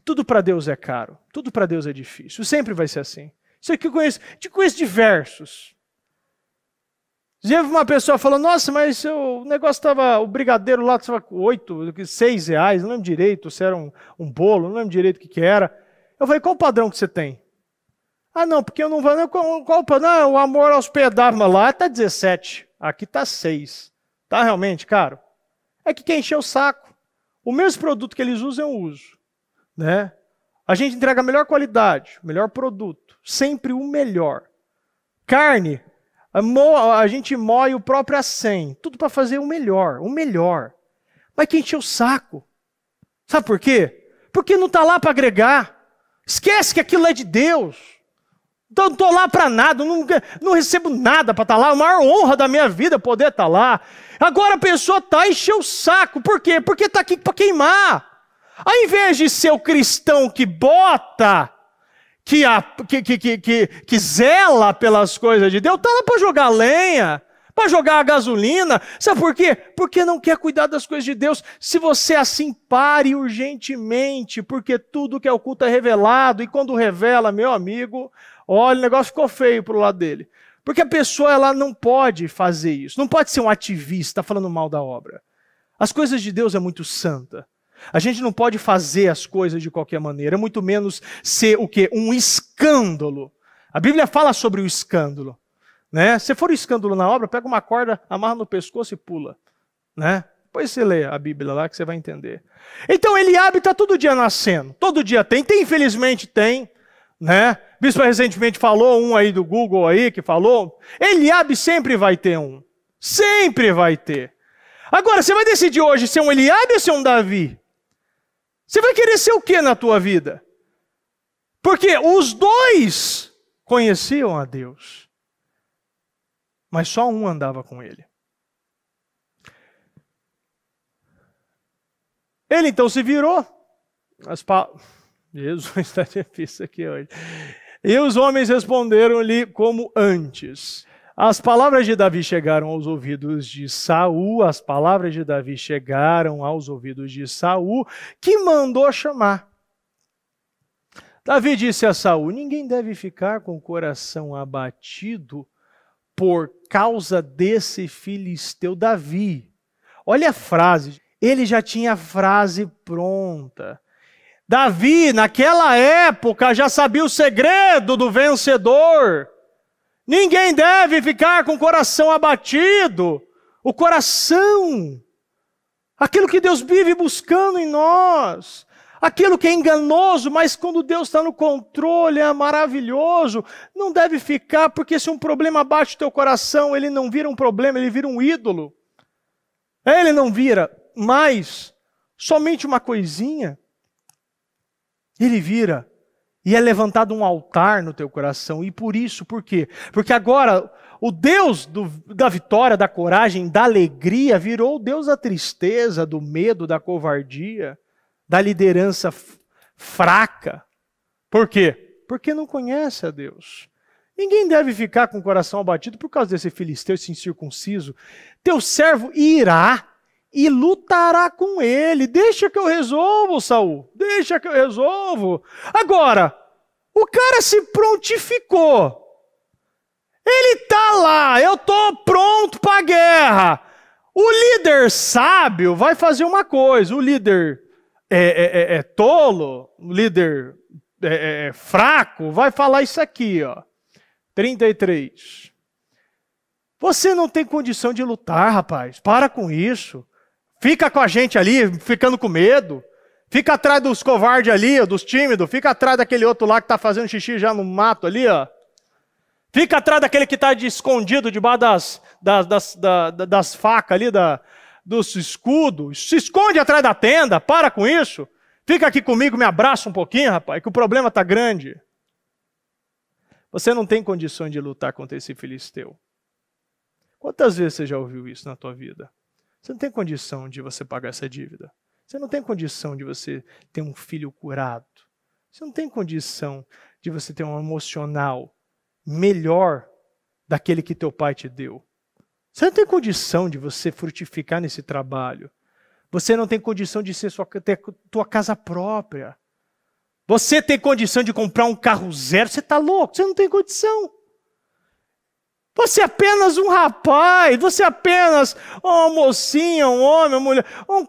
Tudo para Deus é caro, tudo para Deus é difícil, sempre vai ser assim. Isso aqui eu conheço, te conheço diversos. Já vi uma pessoa falando, nossa, mas o negócio estava, o brigadeiro lá estava com oito, seis reais, não lembro direito se era um, um bolo, não lembro direito o que, que era. Eu falei, qual o padrão que você tem? Ah, não, porque eu não vou. Não, qual, qual, não, ah, o amor aos pedaços. Lá está 17, aqui está 6. Está realmente caro? É que quem encheu o saco. O mesmo produto que eles usam, eu uso. Né? A gente entrega a melhor qualidade, melhor produto, sempre o melhor. Carne, a gente moe o próprio acém, tudo para fazer o melhor, o melhor. Mas quem encheu o saco? Sabe por quê? Porque não está lá para agregar. Esquece que aquilo é de Deus. Então, estou lá para nada, não, não recebo nada para estar tá lá, a maior honra da minha vida é poder estar tá lá. Agora a pessoa está encheu o saco, por quê? Porque está aqui para queimar. Ao invés de ser o cristão que bota, que, a, que, que, que, que, zela pelas coisas de Deus, está lá para jogar lenha, para jogar a gasolina. Sabe por quê? Porque não quer cuidar das coisas de Deus. Se você assim pare urgentemente, porque tudo que é oculto é revelado, e quando revela, meu amigo, Olha, o negócio ficou feio pro lado dele. Porque a pessoa ela não pode fazer isso. Não pode ser um ativista falando mal da obra. As coisas de Deus é muito santa. A gente não pode fazer as coisas de qualquer maneira, muito menos ser o que um escândalo. A Bíblia fala sobre o escândalo, né? Se for um escândalo na obra, pega uma corda, amarra no pescoço e pula, né? Depois você lê a Bíblia lá que você vai entender. Então ele habita todo dia nascendo, todo dia tem, tem infelizmente tem, né? Bispo recentemente falou um aí do Google aí que falou, Eliabe sempre vai ter um. Sempre vai ter. Agora, você vai decidir hoje ser é um Eliabe ou ser é um Davi? Você vai querer ser o que na tua vida? Porque os dois conheciam a Deus, mas só um andava com ele. Ele então se virou. As palavras Jesus está difícil aqui hoje. E os homens responderam-lhe como antes. As palavras de Davi chegaram aos ouvidos de Saul, as palavras de Davi chegaram aos ouvidos de Saul, que mandou chamar. Davi disse a Saul: Ninguém deve ficar com o coração abatido por causa desse filisteu Davi. Olha a frase. Ele já tinha a frase pronta. Davi, naquela época, já sabia o segredo do vencedor. Ninguém deve ficar com o coração abatido. O coração, aquilo que Deus vive buscando em nós, aquilo que é enganoso, mas quando Deus está no controle é maravilhoso, não deve ficar, porque se um problema bate o teu coração, ele não vira um problema, ele vira um ídolo. Ele não vira mais somente uma coisinha. Ele vira e é levantado um altar no teu coração. E por isso, por quê? Porque agora o Deus do, da vitória, da coragem, da alegria virou o Deus da tristeza, do medo, da covardia, da liderança fraca. Por quê? Porque não conhece a Deus. Ninguém deve ficar com o coração abatido por causa desse filisteu, esse incircunciso. Teu servo irá e lutará com ele. Deixa que eu resolvo, Saul. Deixa que eu resolvo. Agora, o cara se prontificou. Ele tá lá, eu tô pronto para guerra. O líder sábio vai fazer uma coisa, o líder é, é, é, é tolo, o líder é, é, é, fraco vai falar isso aqui, ó. 33. Você não tem condição de lutar, rapaz. Para com isso. Fica com a gente ali, ficando com medo. Fica atrás dos covardes ali, dos tímidos. Fica atrás daquele outro lá que está fazendo xixi já no mato ali, ó. Fica atrás daquele que está de escondido debaixo das, das, das, das, das facas ali, da, dos escudos. Se esconde atrás da tenda, para com isso. Fica aqui comigo, me abraça um pouquinho, rapaz, que o problema está grande. Você não tem condições de lutar contra esse filisteu. Quantas vezes você já ouviu isso na tua vida? Você não tem condição de você pagar essa dívida. Você não tem condição de você ter um filho curado. Você não tem condição de você ter um emocional melhor daquele que teu pai te deu. Você não tem condição de você frutificar nesse trabalho. Você não tem condição de ser sua, ter tua casa própria. Você tem condição de comprar um carro zero? Você está louco? Você não tem condição. Você é apenas um rapaz, você é apenas uma mocinha, um homem, uma mulher, um,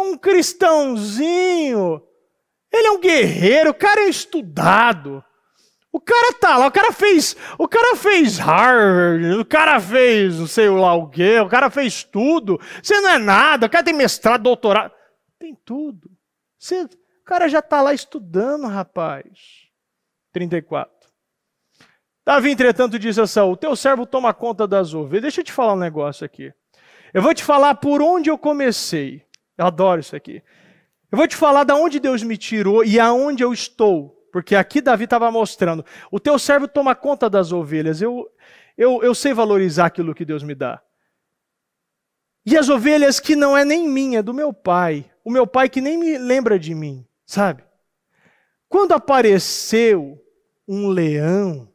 um cristãozinho. Ele é um guerreiro, o cara é estudado. O cara tá lá, o cara fez, o cara fez Harvard, o cara fez não sei lá o quê, o cara fez tudo. Você não é nada, o cara tem mestrado, doutorado, tem tudo. Você, o cara já tá lá estudando, rapaz. 34. Davi, entretanto, disse assim, a Saul: Teu servo toma conta das ovelhas. Deixa eu te falar um negócio aqui. Eu vou te falar por onde eu comecei. Eu adoro isso aqui. Eu vou te falar da onde Deus me tirou e aonde eu estou. Porque aqui Davi estava mostrando: o teu servo toma conta das ovelhas. Eu, eu, eu sei valorizar aquilo que Deus me dá. E as ovelhas que não é nem minha, é do meu pai. O meu pai que nem me lembra de mim, sabe? Quando apareceu um leão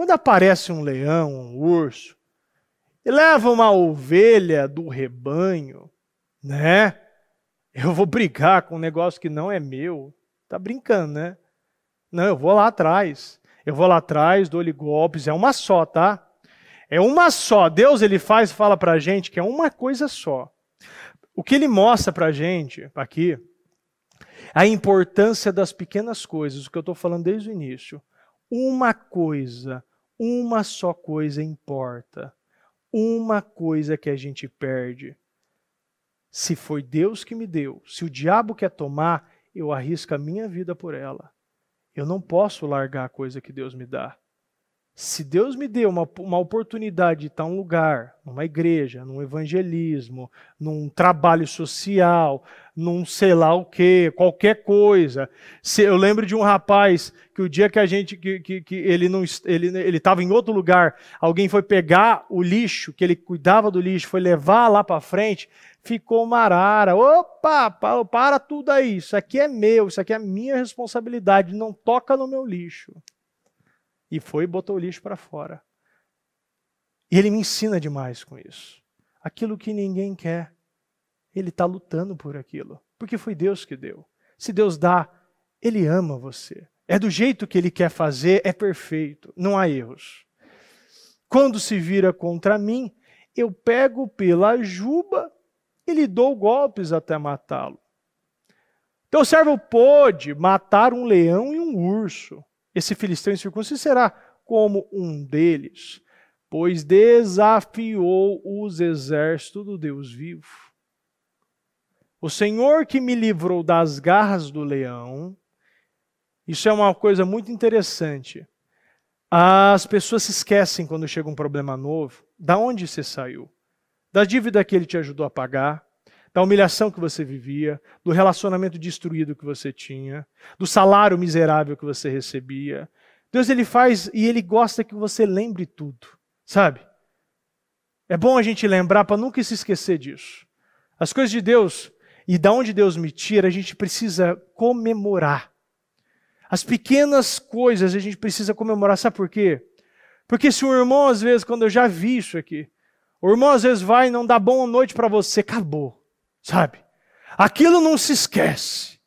quando aparece um leão, um urso, e leva uma ovelha do rebanho, né? Eu vou brigar com um negócio que não é meu. Tá brincando, né? Não, eu vou lá atrás. Eu vou lá atrás, dou-lhe golpes. É uma só, tá? É uma só. Deus ele faz, e fala pra gente que é uma coisa só. O que ele mostra pra gente aqui, é a importância das pequenas coisas, o que eu estou falando desde o início. Uma coisa uma só coisa importa, uma coisa que a gente perde. Se foi Deus que me deu, se o diabo quer tomar, eu arrisco a minha vida por ela. Eu não posso largar a coisa que Deus me dá se Deus me deu uma, uma oportunidade de estar em um lugar, numa igreja, num evangelismo, num trabalho social, num sei lá o que, qualquer coisa. Se, eu lembro de um rapaz que o dia que a gente que, que, que ele não ele ele estava em outro lugar, alguém foi pegar o lixo que ele cuidava do lixo, foi levar lá para frente, ficou uma arara. Opa, para, para tudo aí, isso aqui é meu, isso aqui é minha responsabilidade, não toca no meu lixo. E foi e botou o lixo para fora. E ele me ensina demais com isso. Aquilo que ninguém quer, ele está lutando por aquilo, porque foi Deus que deu. Se Deus dá, ele ama você. É do jeito que ele quer fazer, é perfeito, não há erros. Quando se vira contra mim, eu pego pela juba e lhe dou golpes até matá-lo. Teu servo pôde matar um leão e um urso, esse filisteu incircunciso será como um deles, pois desafiou os exércitos do Deus vivo. O Senhor que me livrou das garras do leão, isso é uma coisa muito interessante. As pessoas se esquecem quando chega um problema novo, da onde você saiu? Da dívida que ele te ajudou a pagar, da humilhação que você vivia, do relacionamento destruído que você tinha, do salário miserável que você recebia. Deus ele faz e ele gosta que você lembre tudo, sabe? É bom a gente lembrar para nunca se esquecer disso. As coisas de Deus e da onde Deus me tira, a gente precisa comemorar. As pequenas coisas a gente precisa comemorar, sabe por quê? Porque se o irmão às vezes, quando eu já vi isso aqui, o irmão às vezes vai e não dá boa noite para você, acabou. Sabe? Aquilo não se esquece.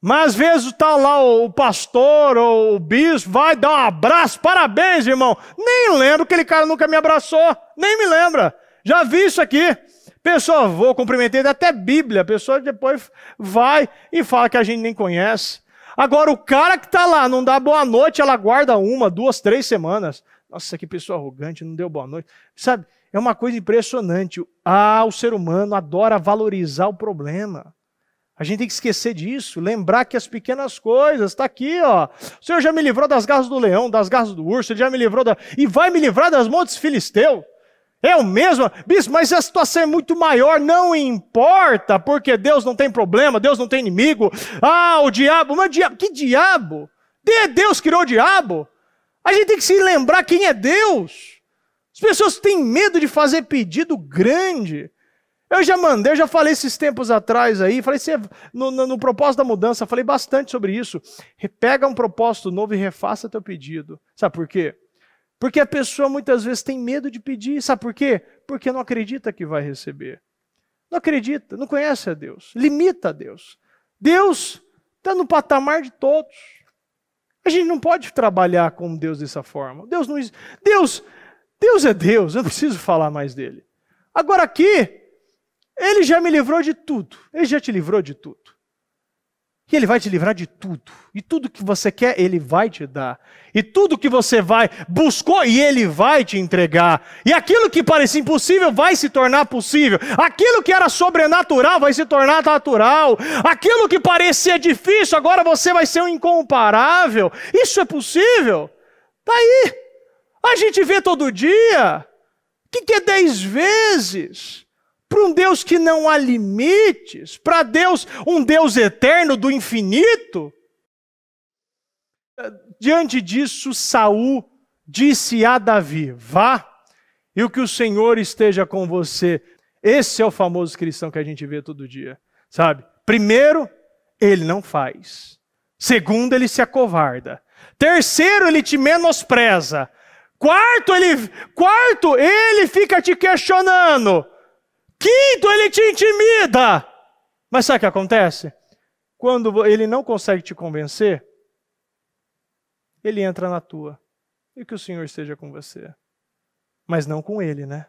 Mas às vezes está lá o pastor ou o bispo, vai dar um abraço, parabéns, irmão. Nem lembro que aquele cara nunca me abraçou, nem me lembra. Já vi isso aqui. Pessoa, vou, cumprimentar até Bíblia. A pessoa depois vai e fala que a gente nem conhece. Agora, o cara que está lá, não dá boa noite, ela guarda uma, duas, três semanas. Nossa, que pessoa arrogante, não deu boa noite. Sabe? É uma coisa impressionante. Ah, o ser humano adora valorizar o problema. A gente tem que esquecer disso, lembrar que as pequenas coisas, está aqui, ó. O Senhor já me livrou das garras do leão, das garras do urso, ele já me livrou da. E vai me livrar das montes filisteu. É o mesmo, bispo, mas a situação é muito maior, não importa, porque Deus não tem problema, Deus não tem inimigo. Ah, o diabo, mas diabo, que diabo? Deus criou o diabo. A gente tem que se lembrar quem é Deus. As pessoas têm medo de fazer pedido grande. Eu já mandei, eu já falei esses tempos atrás aí, falei no, no, no propósito da mudança, falei bastante sobre isso. Pega um propósito novo e refaça teu pedido. Sabe por quê? Porque a pessoa muitas vezes tem medo de pedir. Sabe por quê? Porque não acredita que vai receber. Não acredita, não conhece a Deus, limita a Deus. Deus está no patamar de todos. A gente não pode trabalhar com Deus dessa forma. Deus não. Deus, Deus é Deus, eu não preciso falar mais dele. Agora aqui, ele já me livrou de tudo. Ele já te livrou de tudo. E ele vai te livrar de tudo. E tudo que você quer, ele vai te dar. E tudo que você vai buscou e ele vai te entregar. E aquilo que parecia impossível vai se tornar possível. Aquilo que era sobrenatural vai se tornar natural. Aquilo que parecia difícil, agora você vai ser um incomparável. Isso é possível. Tá aí. A gente vê todo dia. O que, que é dez vezes? Para um Deus que não há limites, para Deus, um Deus eterno do infinito. Eh, diante disso, Saul disse a Davi: Vá, e o que o Senhor esteja com você. Esse é o famoso cristão que a gente vê todo dia, sabe? Primeiro, ele não faz. Segundo, ele se acovarda. Terceiro, ele te menospreza. Quarto, ele, quarto, ele fica te questionando. Quinto, ele te intimida. Mas sabe o que acontece? Quando ele não consegue te convencer, ele entra na tua. E que o Senhor esteja com você. Mas não com ele, né?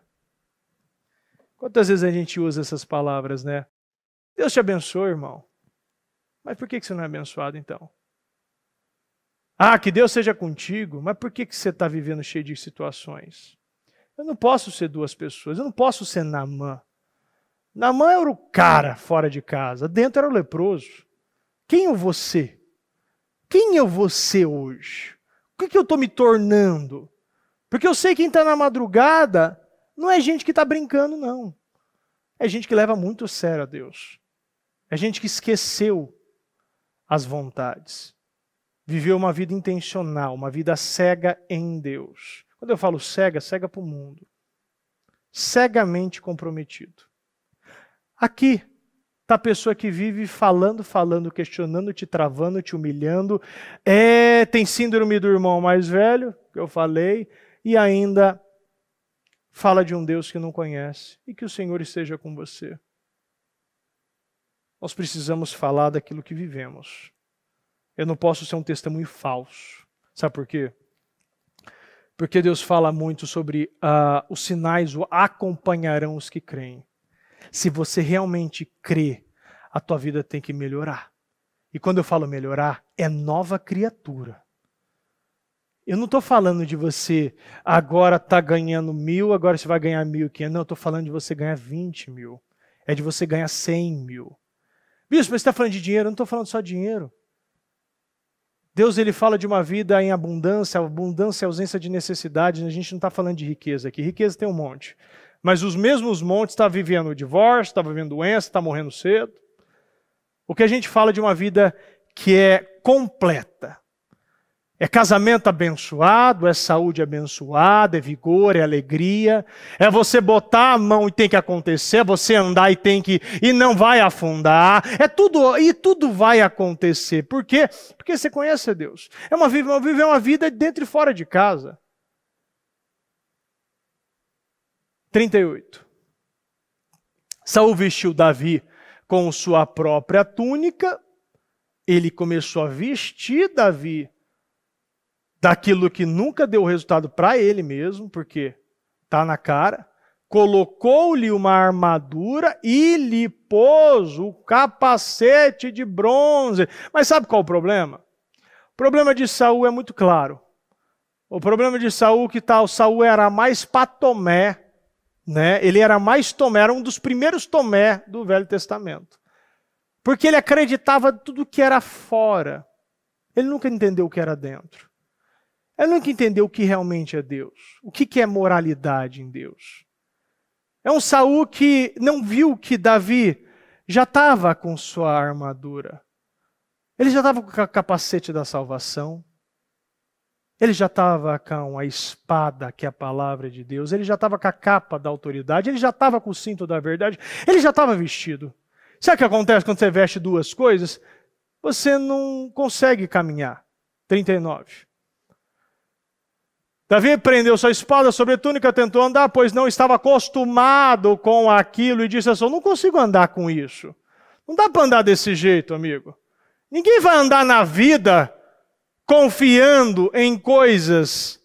Quantas vezes a gente usa essas palavras, né? Deus te abençoe, irmão. Mas por que você não é abençoado então? Ah, que Deus seja contigo, mas por que, que você está vivendo cheio de situações? Eu não posso ser duas pessoas, eu não posso ser Namã. Namã era o cara fora de casa, dentro era o leproso. Quem eu vou ser? Quem eu vou ser hoje? O que, que eu estou me tornando? Porque eu sei que quem está na madrugada não é gente que está brincando, não. É gente que leva muito a sério a Deus. É gente que esqueceu as vontades viveu uma vida intencional, uma vida cega em Deus. Quando eu falo cega, cega para o mundo. Cegamente comprometido. Aqui está a pessoa que vive falando, falando, questionando, te travando, te humilhando. É, tem síndrome do irmão mais velho, que eu falei, e ainda fala de um Deus que não conhece. E que o Senhor esteja com você. Nós precisamos falar daquilo que vivemos. Eu não posso ser um testemunho falso. Sabe por quê? Porque Deus fala muito sobre uh, os sinais o acompanharão os que creem. Se você realmente crê, a tua vida tem que melhorar. E quando eu falo melhorar, é nova criatura. Eu não estou falando de você agora está ganhando mil, agora você vai ganhar mil quinhentos. Não, eu estou falando de você ganhar vinte mil. É de você ganhar cem mil. Bispo, mas você está falando de dinheiro? Eu não estou falando só de dinheiro. Deus ele fala de uma vida em abundância, abundância ausência de necessidade. Né? A gente não está falando de riqueza aqui. Riqueza tem um monte. Mas os mesmos montes está vivendo o divórcio, está vivendo doença, está morrendo cedo. O que a gente fala de uma vida que é completa. É casamento abençoado, é saúde abençoada, é vigor, é alegria. É você botar a mão e tem que acontecer, é você andar e tem que e não vai afundar. É tudo e tudo vai acontecer. Por quê? Porque você conhece a Deus. É uma viver uma vida dentro e fora de casa. 38. Saul vestiu Davi com sua própria túnica. Ele começou a vestir Davi daquilo que nunca deu resultado para ele mesmo, porque está na cara, colocou-lhe uma armadura e lhe pôs o capacete de bronze. Mas sabe qual é o problema? O problema de Saul é muito claro. O problema de Saul que tal Saul era mais para Tomé, né? Ele era mais Tomé, era um dos primeiros Tomé do Velho Testamento. Porque ele acreditava tudo que era fora. Ele nunca entendeu o que era dentro. É nunca é entendeu o que realmente é Deus, o que, que é moralidade em Deus. É um Saul que não viu que Davi já estava com sua armadura. Ele já estava com o capacete da salvação. Ele já estava com a espada, que é a palavra de Deus. Ele já estava com a capa da autoridade. Ele já estava com o cinto da verdade. Ele já estava vestido. Sabe o que acontece quando você veste duas coisas? Você não consegue caminhar. 39. Davi prendeu sua espada sobre a túnica, tentou andar, pois não estava acostumado com aquilo e disse assim: Não consigo andar com isso. Não dá para andar desse jeito, amigo. Ninguém vai andar na vida confiando em coisas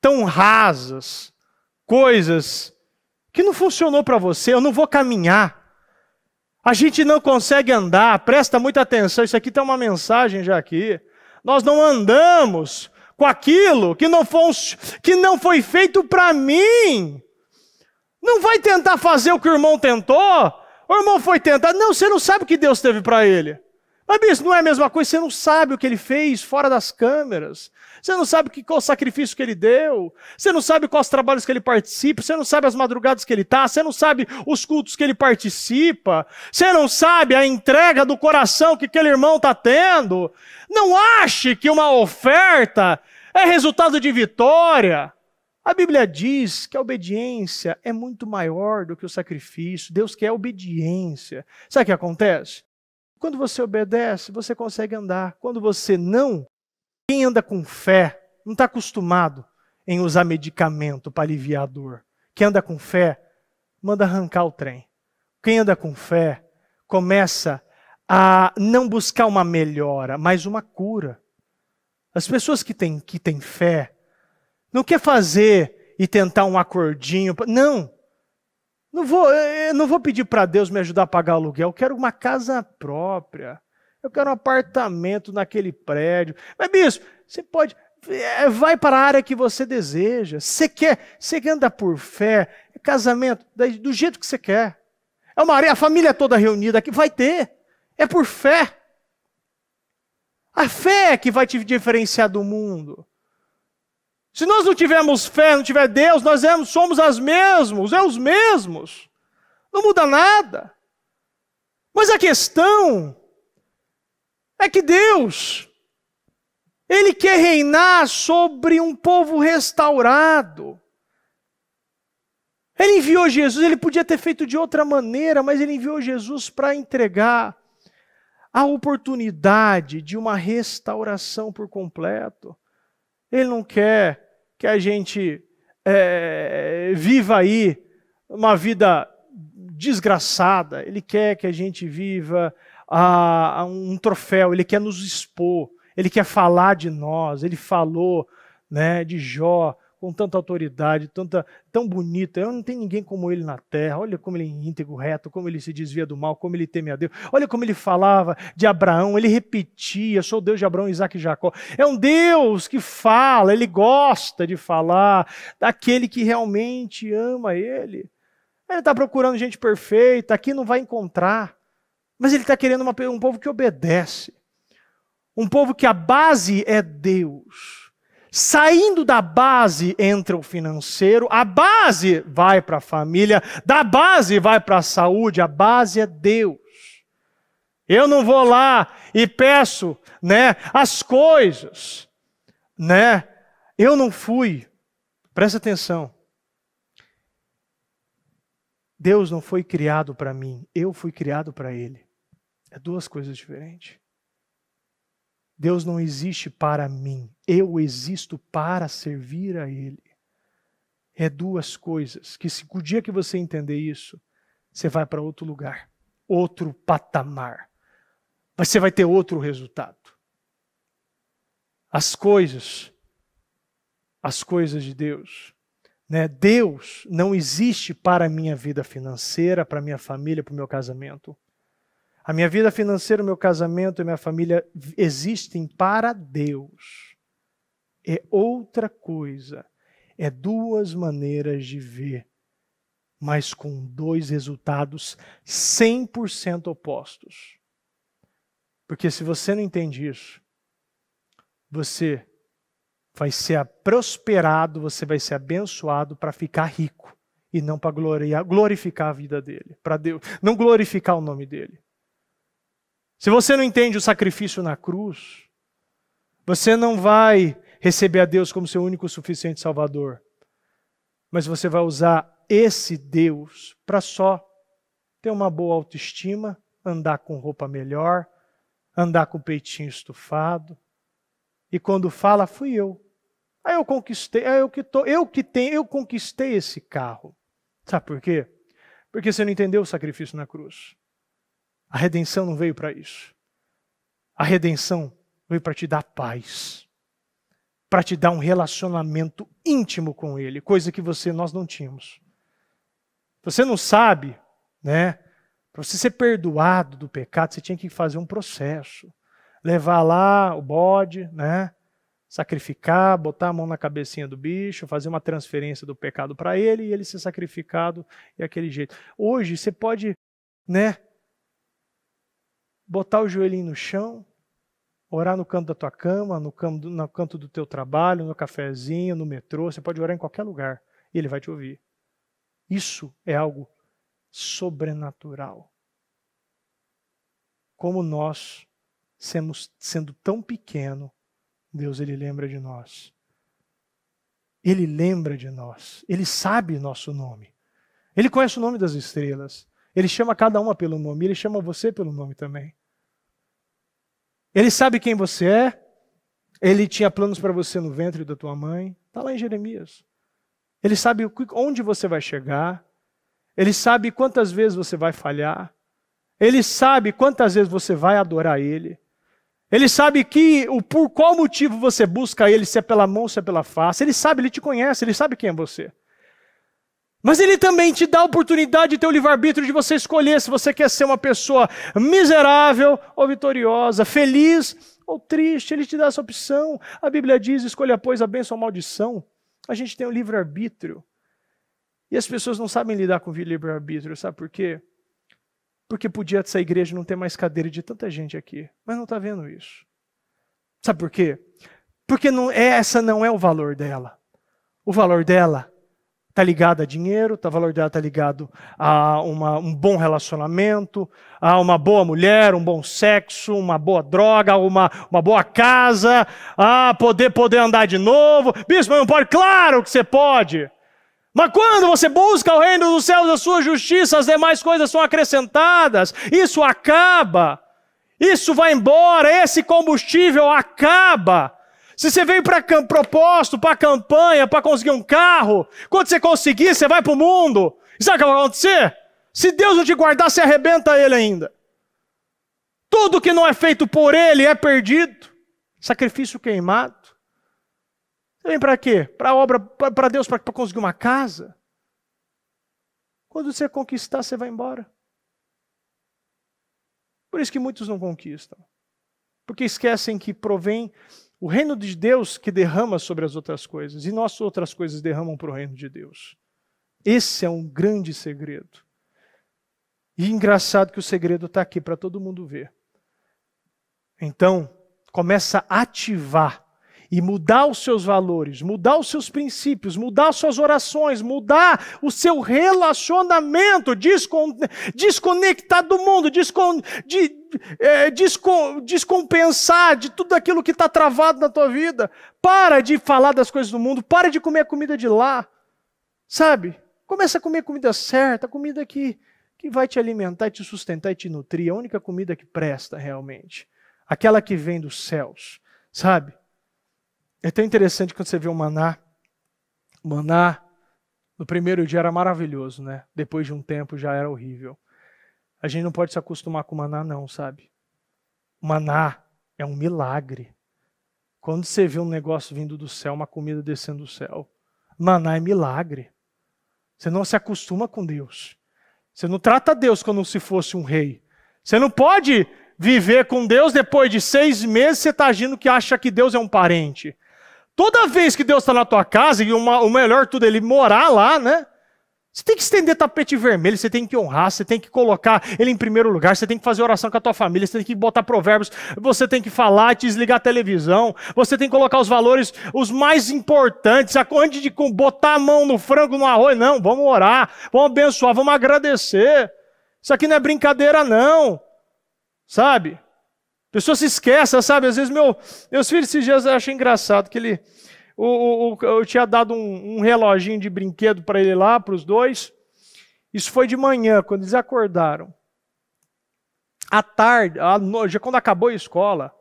tão rasas, coisas que não funcionou para você. Eu não vou caminhar. A gente não consegue andar. Presta muita atenção. Isso aqui tem tá uma mensagem já aqui. Nós não andamos com aquilo que não foi, que não foi feito para mim. Não vai tentar fazer o que o irmão tentou. O irmão foi tentar. Não, você não sabe o que Deus teve para ele. Mas isso não é a mesma coisa, você não sabe o que ele fez fora das câmeras. Você não sabe que, qual o sacrifício que ele deu. Você não sabe quais trabalhos que ele participa. Você não sabe as madrugadas que ele está. Você não sabe os cultos que ele participa. Você não sabe a entrega do coração que aquele irmão está tendo. Não ache que uma oferta é resultado de vitória. A Bíblia diz que a obediência é muito maior do que o sacrifício. Deus quer obediência. Sabe o que acontece? Quando você obedece, você consegue andar. Quando você não, quem anda com fé não está acostumado em usar medicamento para aliviar a dor. Quem anda com fé, manda arrancar o trem. Quem anda com fé, começa a não buscar uma melhora, mas uma cura. As pessoas que têm, que têm fé não quer fazer e tentar um acordinho. Não. Não vou, não vou pedir para Deus me ajudar a pagar aluguel. Eu quero uma casa própria. Eu quero um apartamento naquele prédio. Mas, bispo, você pode. É, vai para a área que você deseja. Você quer, você anda por fé, é casamento, do jeito que você quer. É uma área, a família toda reunida aqui, vai ter. É por fé. A fé é que vai te diferenciar do mundo. Se nós não tivermos fé, não tiver Deus, nós é, somos as mesmos, é os mesmos. Não muda nada. Mas a questão é que Deus, Ele quer reinar sobre um povo restaurado. Ele enviou Jesus, ele podia ter feito de outra maneira, mas ele enviou Jesus para entregar a oportunidade de uma restauração por completo. Ele não quer que a gente é, viva aí uma vida desgraçada, ele quer que a gente viva a, ah, a ah, um troféu, ele quer nos expor, ele quer falar de nós, ele falou né, de Jó, com tanta autoridade, tanta tão bonita. Eu não tenho ninguém como ele na terra. Olha como ele é íntegro, reto, como ele se desvia do mal, como ele teme a Deus. Olha como ele falava de Abraão, ele repetia: "Sou Deus de Abraão, Isaac e Jacó". É um Deus que fala, ele gosta de falar daquele que realmente ama ele. Ele está procurando gente perfeita, aqui não vai encontrar. Mas ele está querendo uma, um povo que obedece. Um povo que a base é Deus saindo da base entra o financeiro, a base vai para a família, da base vai para a saúde, a base é Deus. Eu não vou lá e peço, né, as coisas, né? Eu não fui. Presta atenção. Deus não foi criado para mim, eu fui criado para ele. É duas coisas diferentes. Deus não existe para mim, eu existo para servir a Ele. É duas coisas que, se o dia que você entender isso, você vai para outro lugar, outro patamar. Mas Você vai ter outro resultado. As coisas, as coisas de Deus, né? Deus não existe para a minha vida financeira, para a minha família, para o meu casamento. A minha vida financeira, o meu casamento e minha família existem para Deus. É outra coisa. É duas maneiras de ver, mas com dois resultados 100% opostos. Porque se você não entende isso, você vai ser prosperado, você vai ser abençoado para ficar rico e não para glorificar a vida dele, para Deus, não glorificar o nome dele. Se você não entende o sacrifício na cruz, você não vai receber a Deus como seu único suficiente Salvador, mas você vai usar esse Deus para só ter uma boa autoestima, andar com roupa melhor, andar com o peitinho estufado. E quando fala, fui eu. Aí eu conquistei, aí eu que tô, eu que tenho, eu conquistei esse carro. Sabe por quê? Porque você não entendeu o sacrifício na cruz. A redenção não veio para isso. A redenção veio para te dar paz, para te dar um relacionamento íntimo com Ele, coisa que você nós não tínhamos. Você não sabe, né? Para você ser perdoado do pecado, você tinha que fazer um processo, levar lá o bode, né? Sacrificar, botar a mão na cabecinha do bicho, fazer uma transferência do pecado para ele e ele ser sacrificado e aquele jeito. Hoje você pode, né? botar o joelhinho no chão, orar no canto da tua cama, no canto, no canto do teu trabalho, no cafezinho, no metrô, você pode orar em qualquer lugar e ele vai te ouvir. Isso é algo sobrenatural. Como nós, sendo tão pequeno, Deus ele lembra de nós. Ele lembra de nós. Ele sabe nosso nome. Ele conhece o nome das estrelas. Ele chama cada uma pelo nome. Ele chama você pelo nome também. Ele sabe quem você é. Ele tinha planos para você no ventre da tua mãe. Está lá em Jeremias. Ele sabe onde você vai chegar. Ele sabe quantas vezes você vai falhar. Ele sabe quantas vezes você vai adorar Ele. Ele sabe que o por qual motivo você busca Ele, se é pela mão, se é pela face. Ele sabe, Ele te conhece, Ele sabe quem é você. Mas ele também te dá a oportunidade de ter o livre-arbítrio de você escolher se você quer ser uma pessoa miserável ou vitoriosa, feliz ou triste. Ele te dá essa opção. A Bíblia diz: escolha, pois, a bênção ou a maldição. A gente tem o livre-arbítrio. E as pessoas não sabem lidar com o livre-arbítrio, sabe por quê? Porque podia essa igreja não ter mais cadeira de tanta gente aqui, mas não está vendo isso. Sabe por quê? Porque não, é, essa não é o valor dela. O valor dela Está ligado a dinheiro, tá, valor dela está ligado a uma, um bom relacionamento, a uma boa mulher, um bom sexo, uma boa droga, uma, uma boa casa, a poder poder andar de novo. Bispo, não pode? Claro que você pode! Mas quando você busca o reino dos céus, a sua justiça, as demais coisas são acrescentadas, isso acaba, isso vai embora, esse combustível acaba. Se você veio para propósito, para campanha, para conseguir um carro, quando você conseguir, você vai para o mundo. E sabe o que vai acontecer? Se Deus não te guardar, você arrebenta ele ainda. Tudo que não é feito por ele é perdido. Sacrifício queimado. Você vem para quê? Para obra, para Deus, para conseguir uma casa? Quando você conquistar, você vai embora. Por isso que muitos não conquistam. Porque esquecem que provém o reino de Deus que derrama sobre as outras coisas, e nossas outras coisas derramam para o reino de Deus. Esse é um grande segredo. E engraçado que o segredo está aqui para todo mundo ver. Então, começa a ativar e mudar os seus valores, mudar os seus princípios, mudar as suas orações, mudar o seu relacionamento, desconectar do mundo, descon... de é, desco, descompensar de tudo aquilo que está travado na tua vida. Para de falar das coisas do mundo, para de comer a comida de lá, sabe? Começa a comer a comida certa, a comida que, que vai te alimentar, te sustentar e te nutrir, a única comida que presta realmente, aquela que vem dos céus, sabe? É tão interessante quando você vê o maná. O maná, no primeiro dia era maravilhoso, né? Depois de um tempo já era horrível. A gente não pode se acostumar com maná, não, sabe? Maná é um milagre. Quando você vê um negócio vindo do céu, uma comida descendo do céu, maná é milagre. Você não se acostuma com Deus. Você não trata Deus como se fosse um rei. Você não pode viver com Deus depois de seis meses você está agindo que acha que Deus é um parente. Toda vez que Deus está na tua casa, e uma, o melhor tudo, é ele morar lá, né? Você tem que estender tapete vermelho, você tem que honrar, você tem que colocar ele em primeiro lugar, você tem que fazer oração com a tua família, você tem que botar provérbios, você tem que falar, desligar a televisão, você tem que colocar os valores os mais importantes, antes de botar a mão no frango, no arroz, não, vamos orar, vamos abençoar, vamos agradecer. Isso aqui não é brincadeira não, sabe? A pessoa se esquece, sabe? Às vezes meu, meus filhos esses dias acham engraçado que ele o, o, eu tinha dado um, um reloginho de brinquedo para ele lá, para os dois. Isso foi de manhã, quando eles acordaram. À tarde, à noite, quando acabou a escola,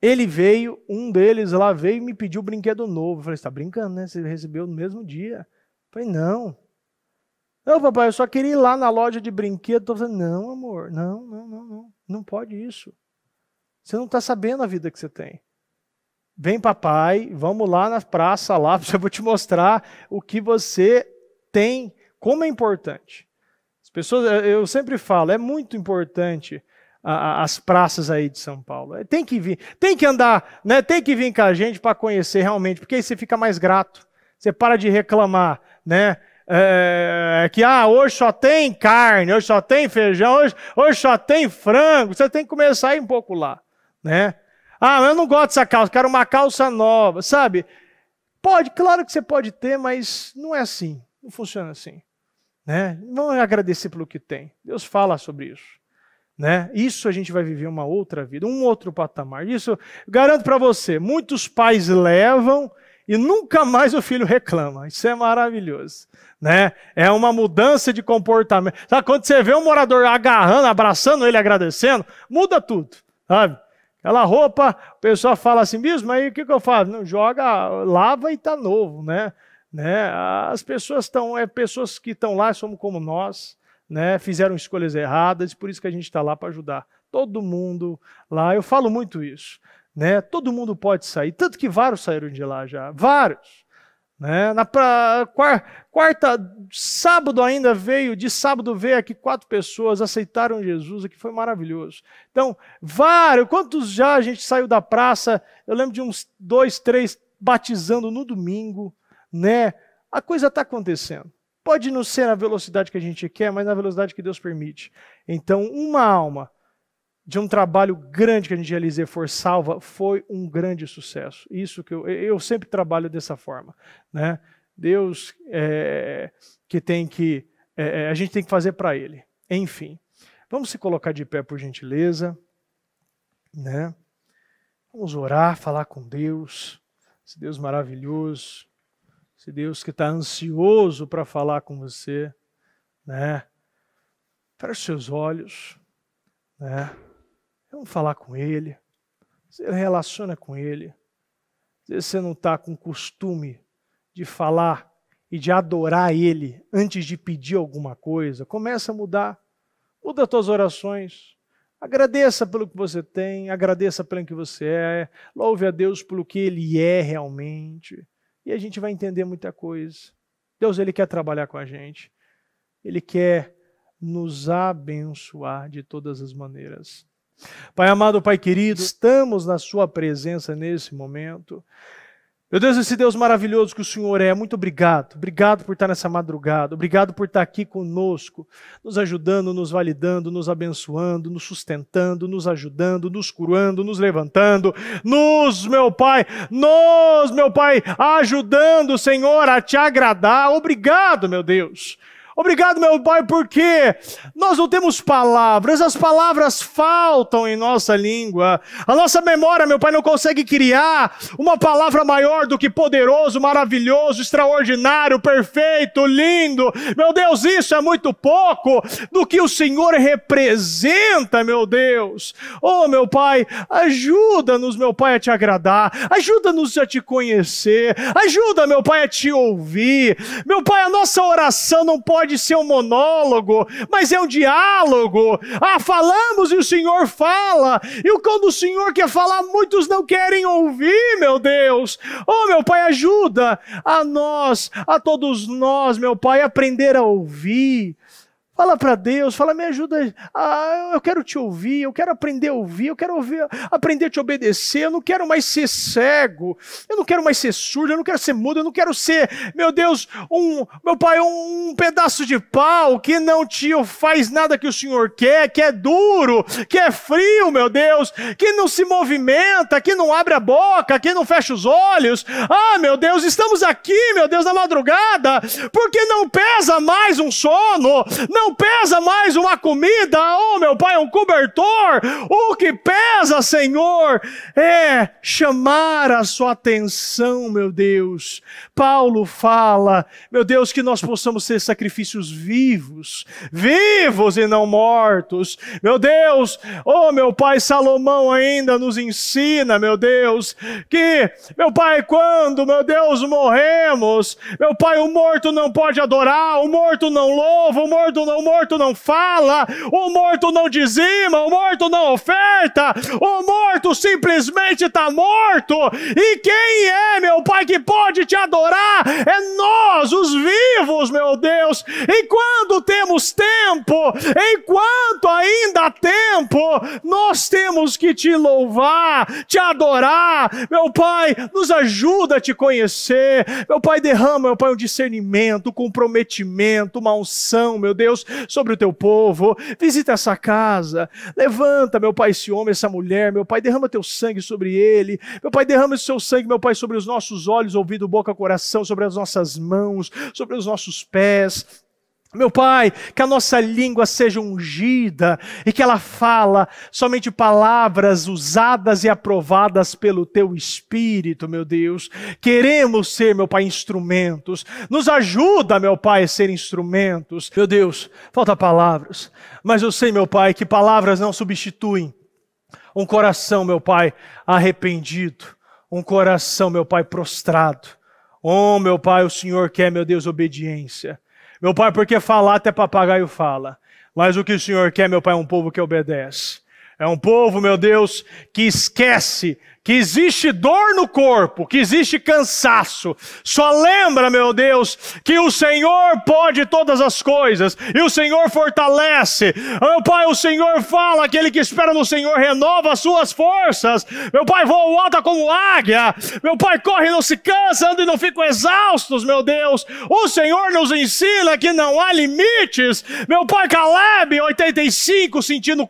ele veio, um deles lá veio e me pediu o brinquedo novo. Eu falei, você está brincando, né? Você recebeu no mesmo dia. Eu falei, não. Não, papai, eu só queria ir lá na loja de brinquedo. Eu falei, não, amor, não, não, não, não. Não pode isso. Você não está sabendo a vida que você tem. Vem, papai, vamos lá na praça, lá, eu vou te mostrar o que você tem, como é importante. As pessoas, eu sempre falo, é muito importante a, a, as praças aí de São Paulo. É, tem que vir, tem que andar, né? Tem que vir com a gente para conhecer realmente, porque aí você fica mais grato. Você para de reclamar, né? É, que ah, hoje só tem carne, hoje só tem feijão, hoje, hoje só tem frango. Você tem que começar a ir um pouco lá, né? Ah, eu não gosto dessa calça, quero uma calça nova, sabe? Pode, claro que você pode ter, mas não é assim, não funciona assim. Né? Não é agradecer pelo que tem. Deus fala sobre isso. Né? Isso a gente vai viver uma outra vida, um outro patamar. Isso garanto para você. Muitos pais levam e nunca mais o filho reclama. Isso é maravilhoso, né? É uma mudança de comportamento. Sabe quando você vê um morador agarrando, abraçando ele, agradecendo, muda tudo, sabe? Ela roupa, o pessoal fala assim mesmo, aí o que, que eu faço? Não joga, lava e tá novo, né? né? As pessoas estão, é pessoas que estão lá, somos como nós, né? Fizeram escolhas erradas, por isso que a gente está lá para ajudar todo mundo lá. Eu falo muito isso, né? Todo mundo pode sair, tanto que vários saíram de lá já, vários. Né? Na pra, quarta, sábado ainda veio, de sábado veio aqui quatro pessoas aceitaram Jesus, aqui foi maravilhoso. Então, vários, quantos já a gente saiu da praça? Eu lembro de uns dois, três batizando no domingo, né? A coisa está acontecendo. Pode não ser na velocidade que a gente quer, mas na velocidade que Deus permite. Então, uma alma de um trabalho grande que a gente realizou for salva foi um grande sucesso. Isso que eu, eu sempre trabalho dessa forma, né? Deus é, que tem que é, é a gente tem que fazer para Ele. Enfim, vamos se colocar de pé por gentileza, né? Vamos orar, falar com Deus, esse Deus maravilhoso, esse Deus que está ansioso para falar com você, né? Feche seus olhos, né? Vamos falar com ele. Você relaciona com ele. Você não está com costume de falar e de adorar ele antes de pedir alguma coisa. Começa a mudar. Muda as suas orações. Agradeça pelo que você tem, agradeça pelo que você é, louve a Deus pelo que Ele é realmente. E a gente vai entender muita coisa. Deus, Ele quer trabalhar com a gente. Ele quer nos abençoar de todas as maneiras. Pai amado, Pai querido, estamos na Sua presença nesse momento. Meu Deus, esse Deus maravilhoso que o Senhor é, muito obrigado. Obrigado por estar nessa madrugada, obrigado por estar aqui conosco, nos ajudando, nos validando, nos abençoando, nos sustentando, nos ajudando, nos curando, nos levantando, nos, meu Pai, nos, meu Pai, ajudando, Senhor, a te agradar. Obrigado, meu Deus. Obrigado, meu Pai, porque nós não temos palavras, as palavras faltam em nossa língua. A nossa memória, meu Pai, não consegue criar uma palavra maior do que poderoso, maravilhoso, extraordinário, perfeito, lindo. Meu Deus, isso é muito pouco do que o Senhor representa, meu Deus. Oh, meu Pai, ajuda-nos, meu Pai, a te agradar, ajuda-nos a te conhecer, ajuda, meu Pai, a te ouvir. Meu Pai, a nossa oração não pode pode ser um monólogo, mas é um diálogo. Ah, falamos e o Senhor fala. E quando o Senhor quer falar, muitos não querem ouvir, meu Deus. Oh, meu Pai, ajuda a nós, a todos nós, meu Pai, a aprender a ouvir Fala para Deus, fala, me ajuda. Ah, eu quero te ouvir, eu quero aprender a ouvir, eu quero ouvir, aprender a te obedecer. Eu não quero mais ser cego, eu não quero mais ser surdo, eu não quero ser mudo, eu não quero ser, meu Deus, um, meu pai, um pedaço de pau que não te faz nada que o Senhor quer, que é duro, que é frio, meu Deus, que não se movimenta, que não abre a boca, que não fecha os olhos. Ah, meu Deus, estamos aqui, meu Deus, na madrugada, porque não pesa mais um sono, não não pesa mais uma comida, oh meu Pai, é um cobertor. O que pesa, Senhor, é chamar a sua atenção, meu Deus. Paulo fala, meu Deus, que nós possamos ser sacrifícios vivos, vivos e não mortos. Meu Deus, oh meu Pai, Salomão ainda nos ensina, meu Deus, que, meu Pai, quando, meu Deus, morremos, meu Pai, o morto não pode adorar, o morto não louva, o morto não o morto não fala, o morto não dizima, o morto não oferta, o morto simplesmente está morto. E quem é, meu Pai, que pode te adorar? É nós, os vivos, meu Deus. E quando temos tempo, enquanto ainda há tempo, nós temos que te louvar, te adorar, meu Pai, nos ajuda a te conhecer, meu Pai, derrama, meu Pai, um discernimento, um comprometimento, uma unção, meu Deus, sobre o teu povo. Visita essa casa. Levanta, meu Pai, esse homem, essa mulher. Meu Pai, derrama teu sangue sobre ele. Meu Pai, derrama o seu sangue, meu Pai, sobre os nossos olhos, ouvido, boca, coração, sobre as nossas mãos, sobre os nossos pés meu Pai, que a nossa língua seja ungida e que ela fala somente palavras usadas e aprovadas pelo Teu Espírito, meu Deus. Queremos ser, meu Pai, instrumentos. Nos ajuda, meu Pai, a ser instrumentos. Meu Deus, falta palavras. Mas eu sei, meu Pai, que palavras não substituem um coração, meu Pai, arrependido. Um coração, meu Pai, prostrado. Oh, meu Pai, o Senhor quer, é, meu Deus, obediência. Meu pai, porque falar até papagaio fala. Mas o que o Senhor quer, meu pai, é um povo que obedece. É um povo, meu Deus, que esquece que existe dor no corpo, que existe cansaço. Só lembra, meu Deus, que o Senhor pode todas as coisas e o Senhor fortalece. Meu Pai, o Senhor fala, aquele que espera no Senhor renova as suas forças. Meu Pai, voa alta como águia. Meu Pai, corre e não se cansa, anda e não fica exaustos, meu Deus. O Senhor nos ensina que não há limites. Meu Pai, Caleb, 85, sentindo,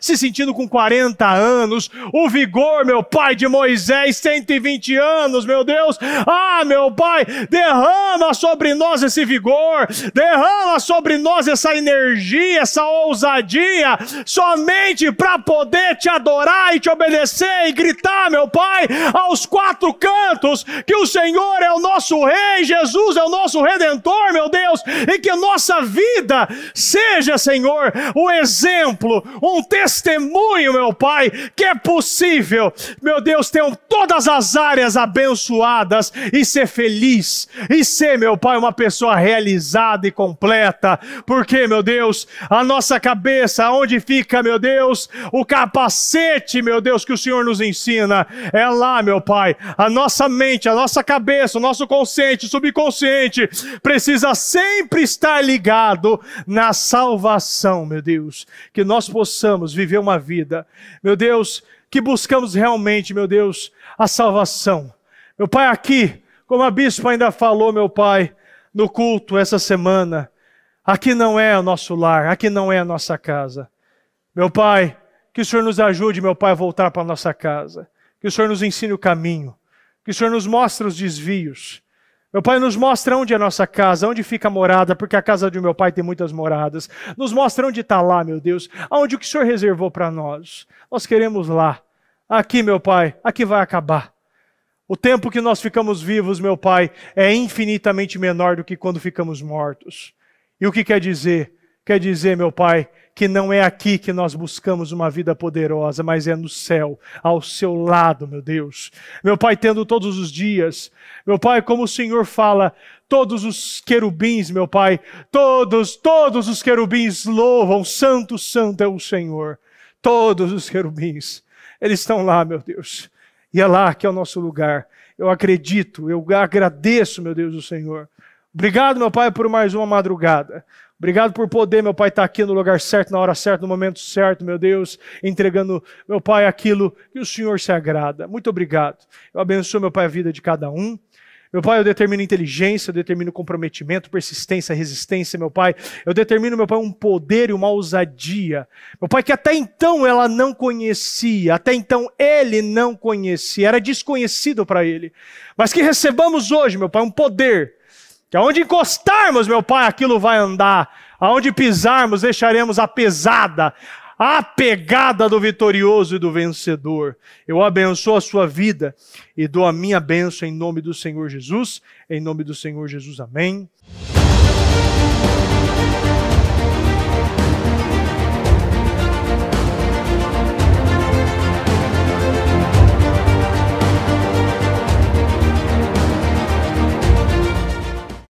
se sentindo com 40 anos, o vigor, meu Pai, pai de Moisés, 120 anos, meu Deus. Ah, meu pai, derrama sobre nós esse vigor, derrama sobre nós essa energia, essa ousadia, somente para poder te adorar e te obedecer e gritar, meu pai, aos quatro cantos que o Senhor é o nosso rei, Jesus é o nosso redentor, meu Deus, e que nossa vida seja, Senhor, o exemplo, um testemunho, meu pai, que é possível, meu Deus, tenham todas as áreas abençoadas e ser feliz, e ser, meu Pai, uma pessoa realizada e completa, porque, meu Deus, a nossa cabeça, onde fica, meu Deus, o capacete, meu Deus, que o Senhor nos ensina, é lá, meu Pai, a nossa mente, a nossa cabeça, o nosso consciente, subconsciente, precisa sempre estar ligado na salvação, meu Deus, que nós possamos viver uma vida, meu Deus, que buscamos realmente, meu Deus, a salvação. Meu Pai, aqui, como a bispo ainda falou, meu Pai, no culto essa semana, aqui não é o nosso lar, aqui não é a nossa casa. Meu Pai, que o Senhor nos ajude, meu Pai, a voltar para a nossa casa. Que o Senhor nos ensine o caminho. Que o Senhor nos mostre os desvios. Meu Pai nos mostra onde é a nossa casa, onde fica a morada, porque a casa do meu Pai tem muitas moradas. Nos mostra onde está lá, meu Deus, aonde o que o Senhor reservou para nós. Nós queremos lá. Aqui, meu Pai, aqui vai acabar. O tempo que nós ficamos vivos, meu Pai, é infinitamente menor do que quando ficamos mortos. E o que quer dizer? Quer dizer, meu Pai, que não é aqui que nós buscamos uma vida poderosa, mas é no céu, ao seu lado, meu Deus. Meu Pai, tendo todos os dias, meu Pai, como o Senhor fala, todos os querubins, meu Pai, todos, todos os querubins louvam, santo, santo é o Senhor. Todos os querubins, eles estão lá, meu Deus. E é lá que é o nosso lugar. Eu acredito, eu agradeço, meu Deus do Senhor. Obrigado, meu Pai, por mais uma madrugada. Obrigado por poder, meu Pai, estar tá aqui no lugar certo, na hora certa, no momento certo, meu Deus, entregando, meu Pai, aquilo que o Senhor se agrada. Muito obrigado. Eu abençoo, meu Pai, a vida de cada um. Meu Pai, eu determino inteligência, eu determino comprometimento, persistência, resistência, meu Pai. Eu determino, meu Pai, um poder e uma ousadia. Meu Pai, que até então ela não conhecia, até então ele não conhecia, era desconhecido para ele. Mas que recebamos hoje, meu Pai, um poder que aonde encostarmos, meu Pai, aquilo vai andar. Aonde pisarmos, deixaremos a pesada, a pegada do vitorioso e do vencedor. Eu abençoo a sua vida e dou a minha bênção em nome do Senhor Jesus. Em nome do Senhor Jesus, amém.